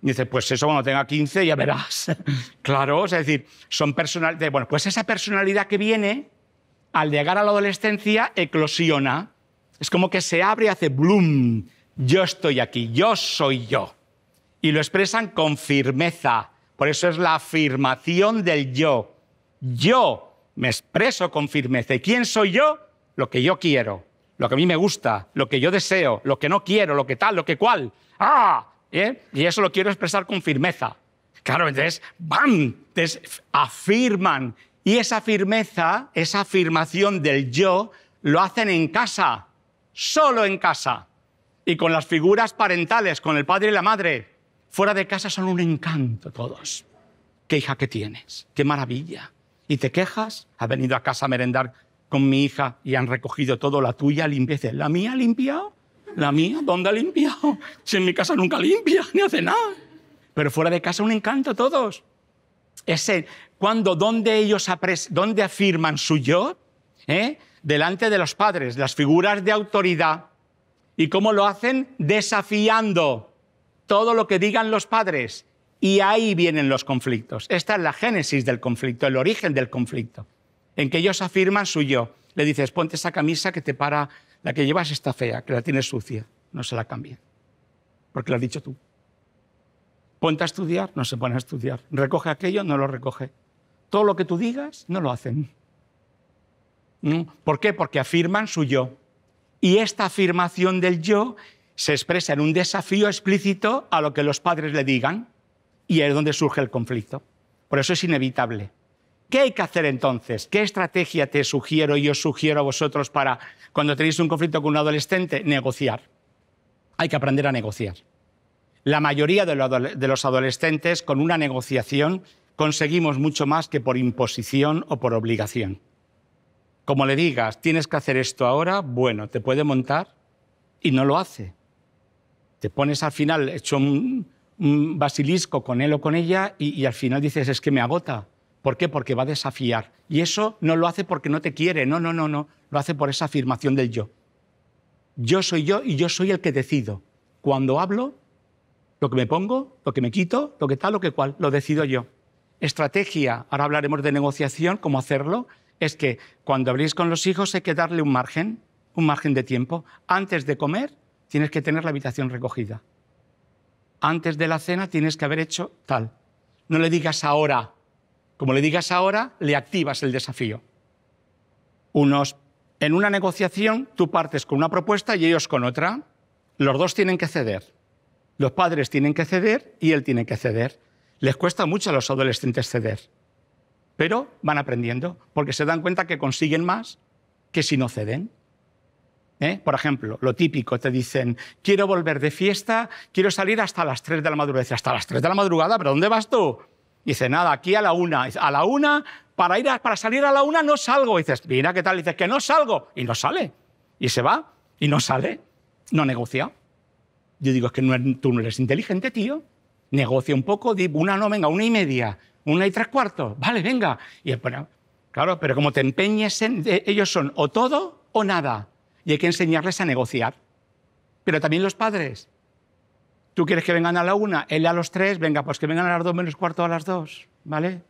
dices, pues eso cuando tenga 15 ya verás. <laughs> claro, es decir, son personalidades. Bueno, pues esa personalidad que viene, al llegar a la adolescencia, eclosiona es como que se abre, hace bloom, yo estoy aquí, yo soy yo. Y lo expresan con firmeza. Por eso es la afirmación del yo. Yo me expreso con firmeza. ¿Y quién soy yo? Lo que yo quiero, lo que a mí me gusta, lo que yo deseo, lo que no quiero, lo que tal, lo que cual. ¡Ah! ¿Eh? Y eso lo quiero expresar con firmeza. Claro, entonces, ¡bam! Entonces, afirman. Y esa firmeza, esa afirmación del yo, lo hacen en casa solo en casa y con las figuras parentales, con el padre y la madre. Fuera de casa son un encanto todos. Qué hija que tienes, qué maravilla. ¿Y te quejas? Has venido a casa a merendar con mi hija y han recogido todo, la tuya limpieza. ¿La mía ha limpiado? ¿La mía? ¿Dónde ha limpiado? Si en mi casa nunca limpia, ni hace nada. Pero fuera de casa un encanto todos. Ese, cuando, donde ellos dónde afirman su yo, ¿Eh? delante de los padres, las figuras de autoridad, y cómo lo hacen desafiando todo lo que digan los padres. Y ahí vienen los conflictos. Esta es la génesis del conflicto, el origen del conflicto, en que ellos afirman su yo. Le dices, ponte esa camisa que te para, la que llevas está fea, que la tienes sucia, no se la cambie, porque lo has dicho tú. Ponte a estudiar, no se pone a estudiar. Recoge aquello, no lo recoge. Todo lo que tú digas, no lo hacen. ¿Por qué? Porque afirman su yo. Y esta afirmación del yo se expresa en un desafío explícito a lo que los padres le digan y es donde surge el conflicto. Por eso es inevitable. ¿Qué hay que hacer entonces? ¿Qué estrategia te sugiero y os sugiero a vosotros para cuando tenéis un conflicto con un adolescente? Negociar. Hay que aprender a negociar. La mayoría de los adolescentes con una negociación conseguimos mucho más que por imposición o por obligación como le digas, tienes que hacer esto ahora, bueno, te puede montar y no lo hace. Te pones al final hecho un, basilisco con él o con ella y, y, al final dices, es que me agota. ¿Por qué? Porque va a desafiar. Y eso no lo hace porque no te quiere, no, no, no, no. Lo hace por esa afirmación del yo. Yo soy yo y yo soy el que decido. Cuando hablo, lo que me pongo, lo que me quito, lo que tal, lo que cual, lo decido yo. Estrategia, ahora hablaremos de negociación, cómo hacerlo, es que cuando habléis con los hijos hay que darle un margen, un margen de tiempo. Antes de comer tienes que tener la habitación recogida. Antes de la cena tienes que haber hecho tal. No le digas ahora. Como le digas ahora, le activas el desafío. en una negociación tú partes con una propuesta y ellos con otra. Los dos tienen que ceder. Los padres tienen que ceder y él tiene que ceder. Les cuesta mucho a los adolescentes ceder pero van aprendiendo, porque se dan cuenta que consiguen más que si no ceden. ¿Eh? Por ejemplo, lo típico, te dicen, quiero volver de fiesta, quiero salir hasta las 3 de la madrugada. hasta las 3 de la madrugada, pero ¿dónde vas tú? Dice, nada, aquí a la una. a la una, para, ir para salir a la una no salgo. Dices, mira, ¿qué tal? Dices, que no salgo. Y no sale. Y se va. Y no sale. No negocia. Yo digo, es que tú no eres inteligente, tío. Negocia un poco, di una, no, venga, una y media una y tres cuartos, vale, venga. Y bueno, claro, pero como te empeñes, en, eh, ellos son o todo o nada. Y hay que enseñarles a negociar. Pero también los padres. Tú quieres que vengan a la una, él a los tres, venga, pues que vengan a las dos menos cuarto a las dos, ¿vale?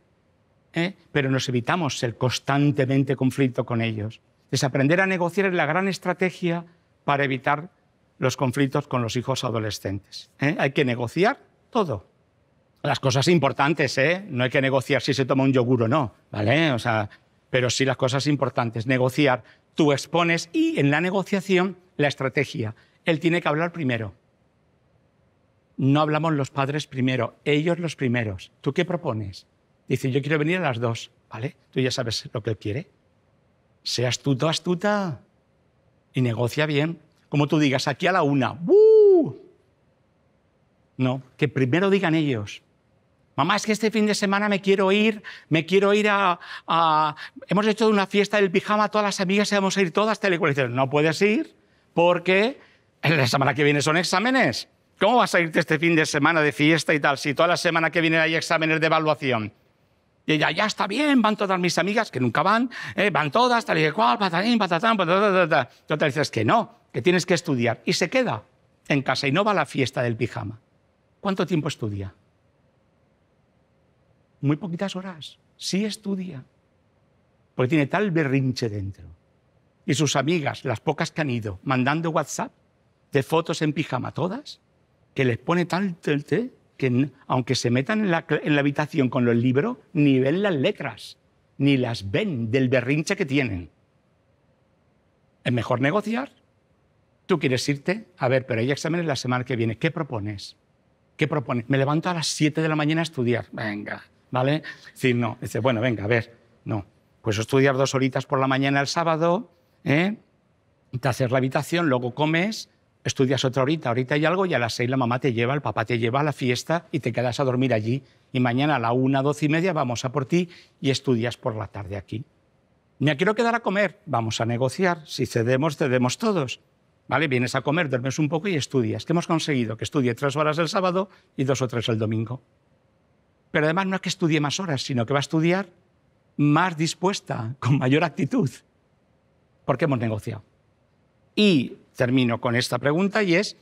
¿Eh? Pero nos evitamos el constantemente conflicto con ellos. Desaprender a negociar es la gran estrategia para evitar los conflictos con los hijos adolescentes. ¿eh? Hay que negociar todo las cosas importantes, ¿eh? No hay que negociar si se toma un yogur o no, ¿vale? O sea, pero sí las cosas importantes. Negociar, tú expones y en la negociación la estrategia. Él tiene que hablar primero. No hablamos los padres primero, ellos los primeros. ¿Tú qué propones? Dice, yo quiero venir a las dos, ¿vale? Tú ya sabes lo que él quiere. Sea astuto, astuta y negocia bien. Como tú digas, aquí a la una, No, que primero digan ellos. Mamá, es que este fin de semana me quiero ir, me quiero ir a... a... Hemos hecho una fiesta del pijama, todas las amigas y vamos a ir todas dices, No puedes ir porque la semana que viene son exámenes. ¿Cómo vas a irte este fin de semana de fiesta y tal si toda la semana que viene hay exámenes de evaluación? Y ella, ya está bien, van todas mis amigas, que nunca van, eh, van todas, tal y cual, patatín, patatán, patatán. Tú te dices que no, que tienes que estudiar. Y se queda en casa y no va a la fiesta del pijama. ¿Cuánto tiempo estudia? muy poquitas horas. Sí estudia, porque tiene tal berrinche dentro. Y sus amigas, las pocas que han ido, mandando WhatsApp de fotos en pijama todas, que les pone tal té que aunque se metan en la, en la habitación con los libros, ni ven las letras, ni las ven del berrinche que tienen. Es mejor negociar. Tú quieres irte, a ver, pero hay exámenes la semana que viene. ¿Qué propones? ¿Qué propones? Me levanto a las 7 de la mañana a estudiar. Venga, ¿vale? Es decir, no, dice, bueno, venga, a ver, no. Pues estudiar dos horitas por la mañana el sábado, ¿eh? te haces la habitación, luego comes, estudias otra horita, ahorita hay algo y a las seis la mamá te lleva, el papá te lleva a la fiesta y te quedas a dormir allí. Y mañana a la una, doce y media vamos a por ti y estudias por la tarde aquí. Me quiero quedar a comer, vamos a negociar. Si cedemos, cedemos todos. ¿Vale? Vienes a comer, duermes un poco y estudias. ¿Qué hemos conseguido? Que estudie tres horas el sábado y dos o tres el domingo. Pero además no es que estudie más horas, sino que va a estudiar más dispuesta, <laughs> con mayor actitud, porque hemos negociado. Y termino con esta pregunta y es,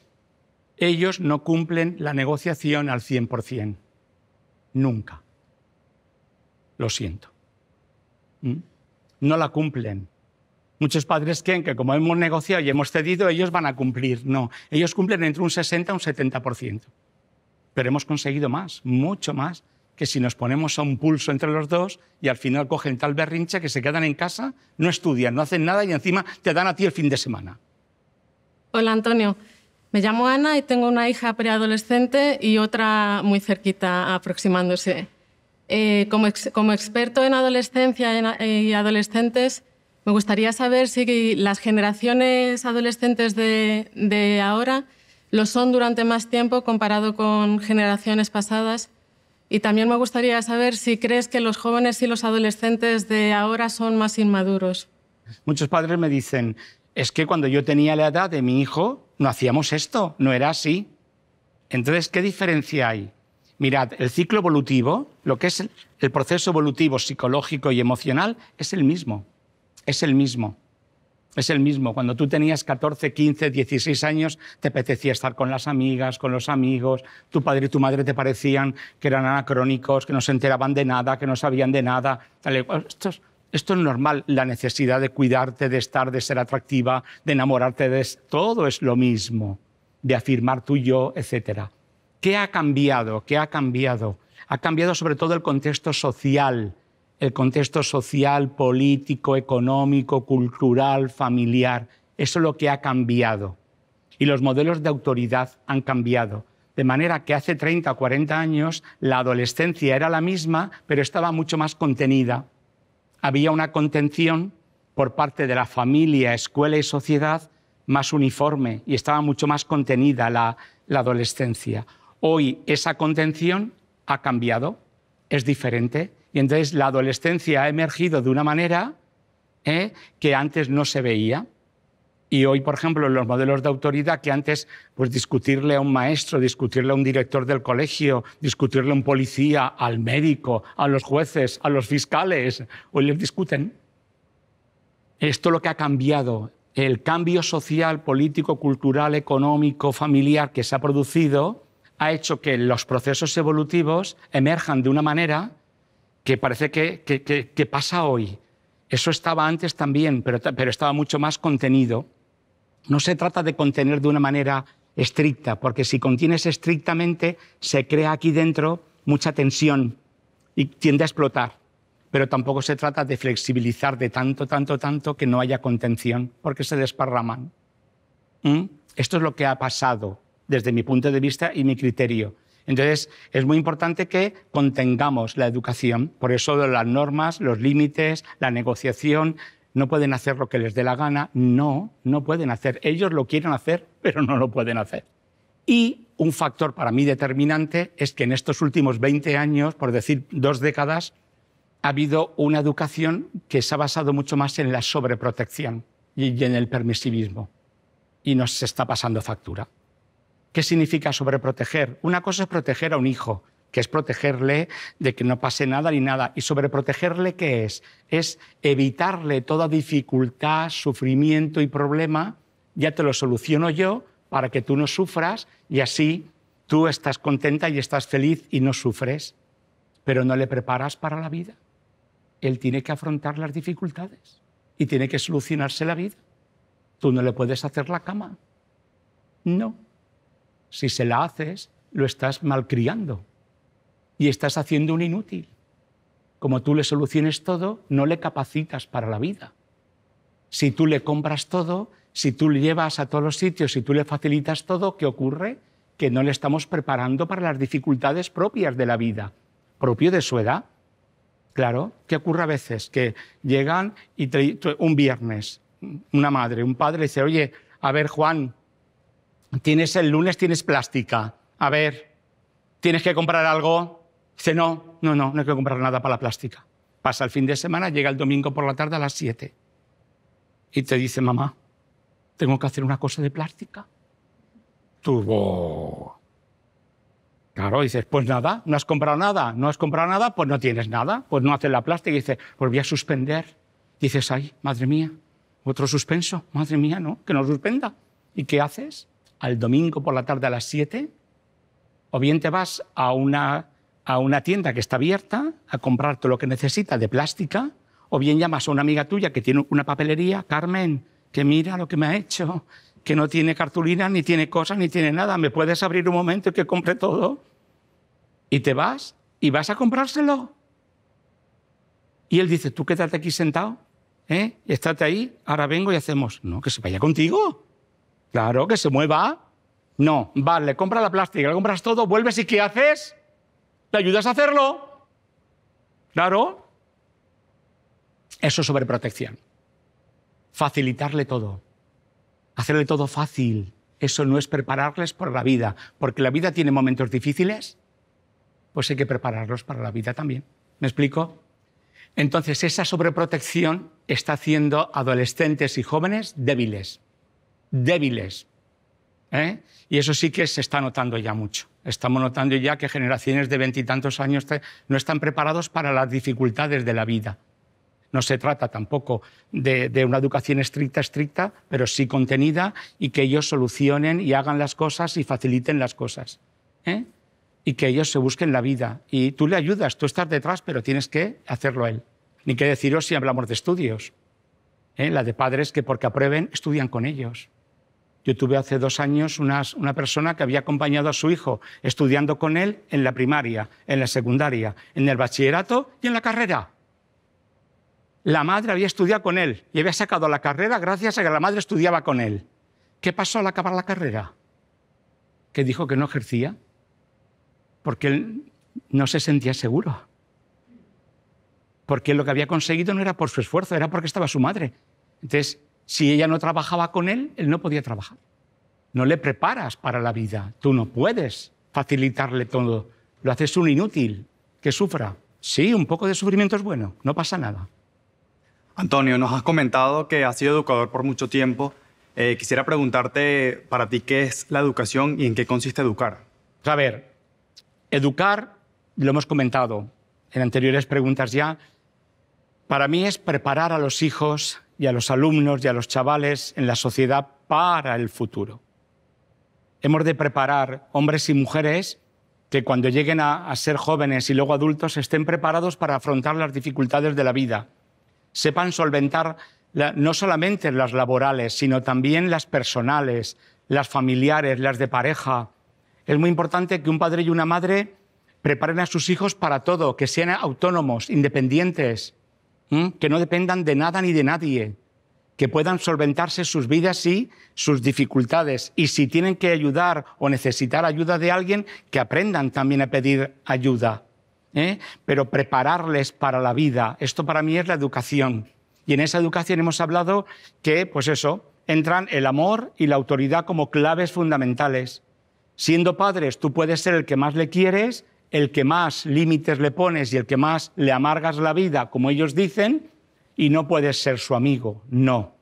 ellos no cumplen la negociación al 100%. Nunca. Lo siento. ¿Mm? No la cumplen. Muchos padres creen que como hemos negociado y hemos cedido, ellos van a cumplir. No, ellos cumplen entre un 60 y un 70%. Pero hemos conseguido más, mucho más que si nos ponemos a un pulso entre los dos y al final cogen tal berrincha que se quedan en casa, no estudian, no hacen nada y encima te dan a ti el fin de semana. Hola Antonio, me llamo Ana y tengo una hija preadolescente y otra muy cerquita aproximándose. Eh, como, experto en adolescencia eh, y adolescentes, me gustaría saber si las generaciones adolescentes de, de ahora lo son durante más tiempo comparado con generaciones pasadas y también me gustaría saber si crees que los jóvenes y los adolescentes de ahora son más inmaduros. Muchos padres me dicen, es que cuando yo tenía la edad de mi hijo, no hacíamos esto, no era así. Entonces, ¿qué diferencia hay? Mirad, el ciclo evolutivo, lo que es el proceso evolutivo psicológico y emocional, es el mismo. Es el mismo es el mismo. Cuando tú tenías 14, 15, 16 años, te apetecía estar con las amigas, con los amigos, tu padre y tu madre te parecían que eran anacrónicos, que no se enteraban de nada, que no sabían de nada. Esto es, normal, la necesidad de cuidarte, de estar, de ser atractiva, de enamorarte, de... todo es lo mismo, de afirmar tu yo, etcétera. ¿Qué ha cambiado? ¿Qué ha cambiado? Ha cambiado sobre todo el contexto social el contexto social, político, económico, cultural, familiar. Eso es lo que ha cambiado. Y los modelos de autoridad han cambiado. De manera que hace 30 o 40 años la adolescencia era la misma, pero estaba mucho más contenida. Había una contención por parte de la familia, escuela y sociedad más uniforme y estaba mucho más contenida la, la adolescencia. Hoy esa contención ha cambiado, es diferente y entonces la adolescencia ha emergido de una manera ¿eh? que antes no se veía. Y hoy, por ejemplo, los modelos de autoridad que antes, pues discutirle a un maestro, discutirle a un director del colegio, discutirle a un policía, al médico, a los jueces, a los fiscales, hoy les discuten. Esto lo que ha cambiado, el cambio social, político, cultural, económico, familiar que se ha producido, ha hecho que los procesos evolutivos emerjan de una manera que parece que, pasa hoy. Eso estaba antes también, pero, estaba mucho más contenido. No se trata de contener de una manera estricta, porque si contienes estrictamente, se crea aquí dentro mucha tensión y tiende a explotar. Pero tampoco se trata de flexibilizar de tanto, tanto, tanto que no haya contención, porque se desparraman. ¿Mm? Esto es lo que ha pasado desde mi punto de vista y mi criterio. Entonces, es muy importante que contengamos la educación. Por eso las normas, los límites, la negociación, no pueden hacer lo que les dé la gana. No, no pueden hacer. Ellos lo quieren hacer, pero no lo pueden hacer. Y un factor para mí determinante es que en estos últimos 20 años, por decir dos décadas, ha habido una educación que se ha basado mucho más en la sobreprotección y en el permisivismo. Y nos está pasando factura. ¿Qué significa sobreproteger? Una cosa es proteger a un hijo, que es protegerle de que no pase nada ni nada. ¿Y sobreprotegerle qué es? Es evitarle toda dificultad, sufrimiento y problema. Ya te lo soluciono yo para que tú no sufras y así tú estás contenta y estás feliz y no sufres, pero no le preparas para la vida. Él tiene que afrontar las dificultades y tiene que solucionarse la vida. Tú no le puedes hacer la cama. No si se la haces, lo estás malcriando y estás haciendo un inútil. Como tú le soluciones todo, no le capacitas para la vida. Si tú le compras todo, si tú le llevas a todos los sitios, si tú le facilitas todo, ¿qué ocurre? Que no le estamos preparando para las dificultades propias de la vida, propio de su edad. Claro, ¿qué ocurre a veces? Que llegan y un viernes una madre, un padre dice, oye, a ver Juan, tienes el lunes, tienes plástica. A ver, ¿tienes que comprar algo? Dice, no, no, no, no hay que comprar nada para la plástica. Pasa el fin de semana, llega el domingo por la tarde a las 7. Y te dice, mamá, tengo que hacer una cosa de plástica. Tuvo. Oh. Claro, dices, pues nada, no has comprado nada, no has comprado nada, pues no tienes nada, pues no haces la plástica. Y dice, pues voy a suspender. Dices, ay, madre mía, otro suspenso, madre mía, no, que no suspenda. ¿Y qué haces? al domingo por la tarde a las 7, o bien te vas a una, a una tienda que está abierta a comprarte lo que necesita de plástica, o bien llamas a una amiga tuya que tiene una papelería, Carmen, que mira lo que me ha hecho, que no tiene cartulina, ni tiene cosas, ni tiene nada, ¿me puedes abrir un momento y que compre todo? Y te vas y vas a comprárselo. Y él dice, tú quédate aquí sentado, ¿eh? estate ahí, ahora vengo y hacemos, no, que se vaya contigo. Claro, que se mueva. No, vale, compra la plástica, la compras todo, vuelves y ¿qué haces? Te ayudas a hacerlo? Claro. Eso es sobreprotección. Facilitarle todo. Hacerle todo fácil. Eso no es prepararles para la vida, porque la vida tiene momentos difíciles, pues hay que prepararlos para la vida también. ¿Me explico? Entonces, esa sobreprotección está haciendo adolescentes y jóvenes débiles débiles. ¿eh? Y eso sí que se está notando ya mucho. Estamos notando ya que generaciones de veintitantos años no están preparados para las dificultades de la vida. No se trata tampoco de, una educación estricta, estricta, pero sí contenida y que ellos solucionen y hagan las cosas y faciliten las cosas. ¿eh? Y que ellos se busquen la vida. Y tú le ayudas, tú estás detrás, pero tienes que hacerlo él. Ni qué deciros si hablamos de estudios. ¿eh? La de padres que porque aprueben estudian con ellos. Yo tuve hace dos años una persona que había acompañado a su hijo estudiando con él en la primaria, en la secundaria, en el bachillerato y en la carrera. La madre había estudiado con él y había sacado la carrera gracias a que la madre estudiaba con él. ¿Qué pasó al acabar la carrera? Que dijo que no ejercía porque él no se sentía seguro. Porque lo que había conseguido no era por su esfuerzo, era porque estaba su madre. Entonces, si ella no trabajaba con él, él no podía trabajar. No le preparas para la vida. Tú no puedes facilitarle todo. Lo haces un inútil, que sufra. Sí, un poco de sufrimiento es bueno, no pasa nada. Antonio, nos has comentado que has sido educador por mucho tiempo. Eh, quisiera preguntarte para ti qué es la educación y en qué consiste educar. A ver, educar, lo hemos comentado en anteriores preguntas ya, para mí es preparar a los hijos y a los alumnos y a los chavales en la sociedad para el futuro. Hemos de preparar hombres y mujeres que cuando lleguen a, ser jóvenes y luego adultos estén preparados para afrontar las dificultades de la vida, sepan solventar no solamente las laborales, sino también las personales, las familiares, las de pareja. Es muy importante que un padre y una madre preparen a sus hijos para todo, que sean autónomos, independientes, que no dependan de nada ni de nadie, que puedan solventarse sus vidas y sus dificultades. Y si tienen que ayudar o necesitar ayuda de alguien, que aprendan también a pedir ayuda. ¿eh? Pero prepararles para la vida. Esto para mí es la educación. Y en esa educación hemos hablado que, pues eso, entran el amor y la autoridad como claves fundamentales. Siendo padres, tú puedes ser el que más le quieres, el que más límites le pones y el que más le amargas la vida, como ellos dicen, y no puedes ser su amigo. No.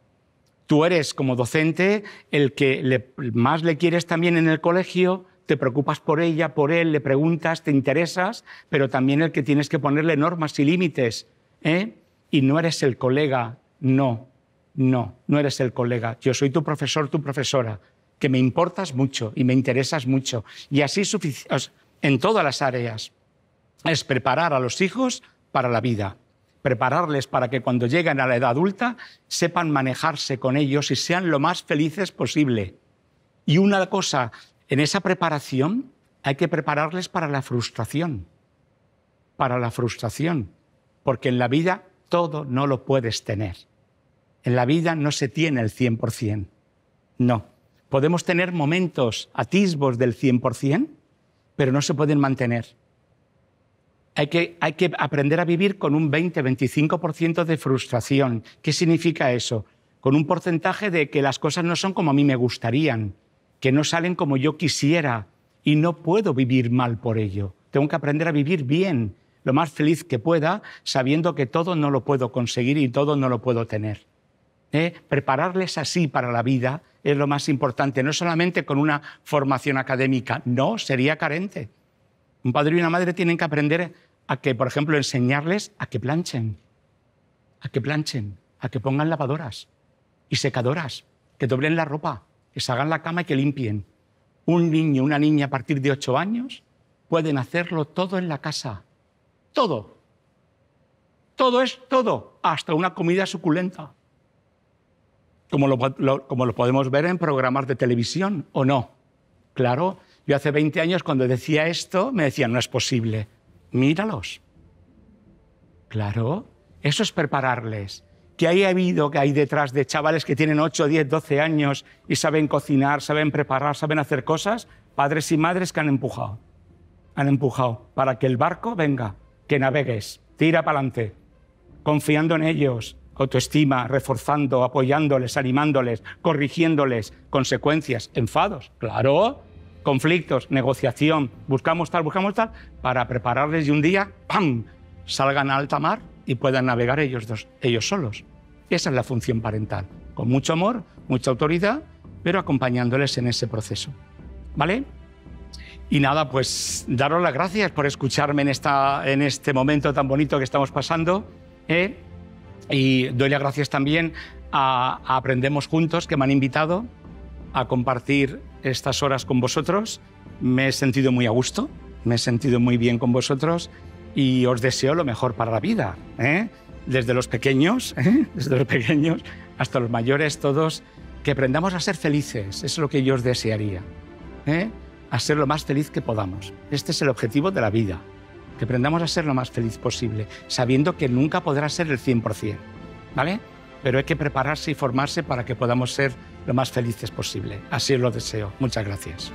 Tú eres como docente el que más le quieres también en el colegio, te preocupas por ella, por él, le preguntas, te interesas, pero también el que tienes que ponerle normas y límites. ¿eh? Y no eres el colega, no, no, no eres el colega. Yo soy tu profesor, tu profesora, que me importas mucho y me interesas mucho. Y así suficiente en todas las áreas. Es preparar a los hijos para la vida, prepararles para que cuando lleguen a la edad adulta sepan manejarse con ellos y sean lo más felices posible. Y una cosa, en esa preparación hay que prepararles para la frustración, para la frustración, porque en la vida todo no lo puedes tener. En la vida no se tiene el 100%, no. Podemos tener momentos, atisbos del 100%, pero no se pueden mantener. Hay que, aprender a vivir con un 20-25% de frustración. ¿Qué significa eso? Con un porcentaje de que las cosas no son como a mí me gustarían, que no salen como yo quisiera y no puedo vivir mal por ello. Tengo que aprender a vivir bien, lo más feliz que pueda, sabiendo que todo no lo puedo conseguir y todo no lo puedo tener. ¿Eh? Prepararles así para la vida es lo más importante, no solamente con una formación académica, no, sería carente. Un padre y una madre tienen que aprender a que, por ejemplo, enseñarles a que planchen, a que planchen, a que pongan lavadoras y secadoras, que doblen la ropa, que saquen la cama y que limpien. Un niño, una niña a partir de ocho años pueden hacerlo todo en la casa, todo. Todo es todo, hasta una comida suculenta como lo, podemos ver en programas de televisión, ¿o no? Claro, yo hace 20 años cuando decía esto me decían, no es posible, míralos. Claro, eso es prepararles. Que haya habido, que hay detrás de chavales que tienen 8, 10, 12 años y saben cocinar, saben preparar, saben hacer cosas, padres y madres que han empujado. Han empujado para que el barco venga, que navegues, tira para adelante, confiando en ellos, autoestima, reforzando, apoyándoles, animándoles, corrigiéndoles, consecuencias, enfados, claro, conflictos, negociación, buscamos tal, buscamos tal, para prepararles y un día, ¡pam!, salgan a alta mar y puedan navegar ellos dos, ellos solos. Esa es la función parental, con mucho amor, mucha autoridad, pero acompañándoles en ese proceso. ¿Vale? Y nada, pues daros las gracias por escucharme en, esta, en este momento tan bonito que estamos pasando. ¿eh? Y doy las gracias también a, Aprendemos Juntos, que me han invitado a compartir estas horas con vosotros. Me he sentido muy a gusto, me he sentido muy bien con vosotros y os deseo lo mejor para la vida. ¿eh? Desde los pequeños, ¿eh? <laughs> desde los pequeños hasta los mayores, todos, que aprendamos a ser felices. es lo que yo os desearía. ¿eh? A ser lo más feliz que podamos. Este es el objetivo de la vida que aprendamos a ser lo más feliz posible, sabiendo que nunca podrá ser el 100%, ¿vale? Pero hay que prepararse y formarse para que podamos ser lo más felices posible. Así os lo deseo. Muchas gracias.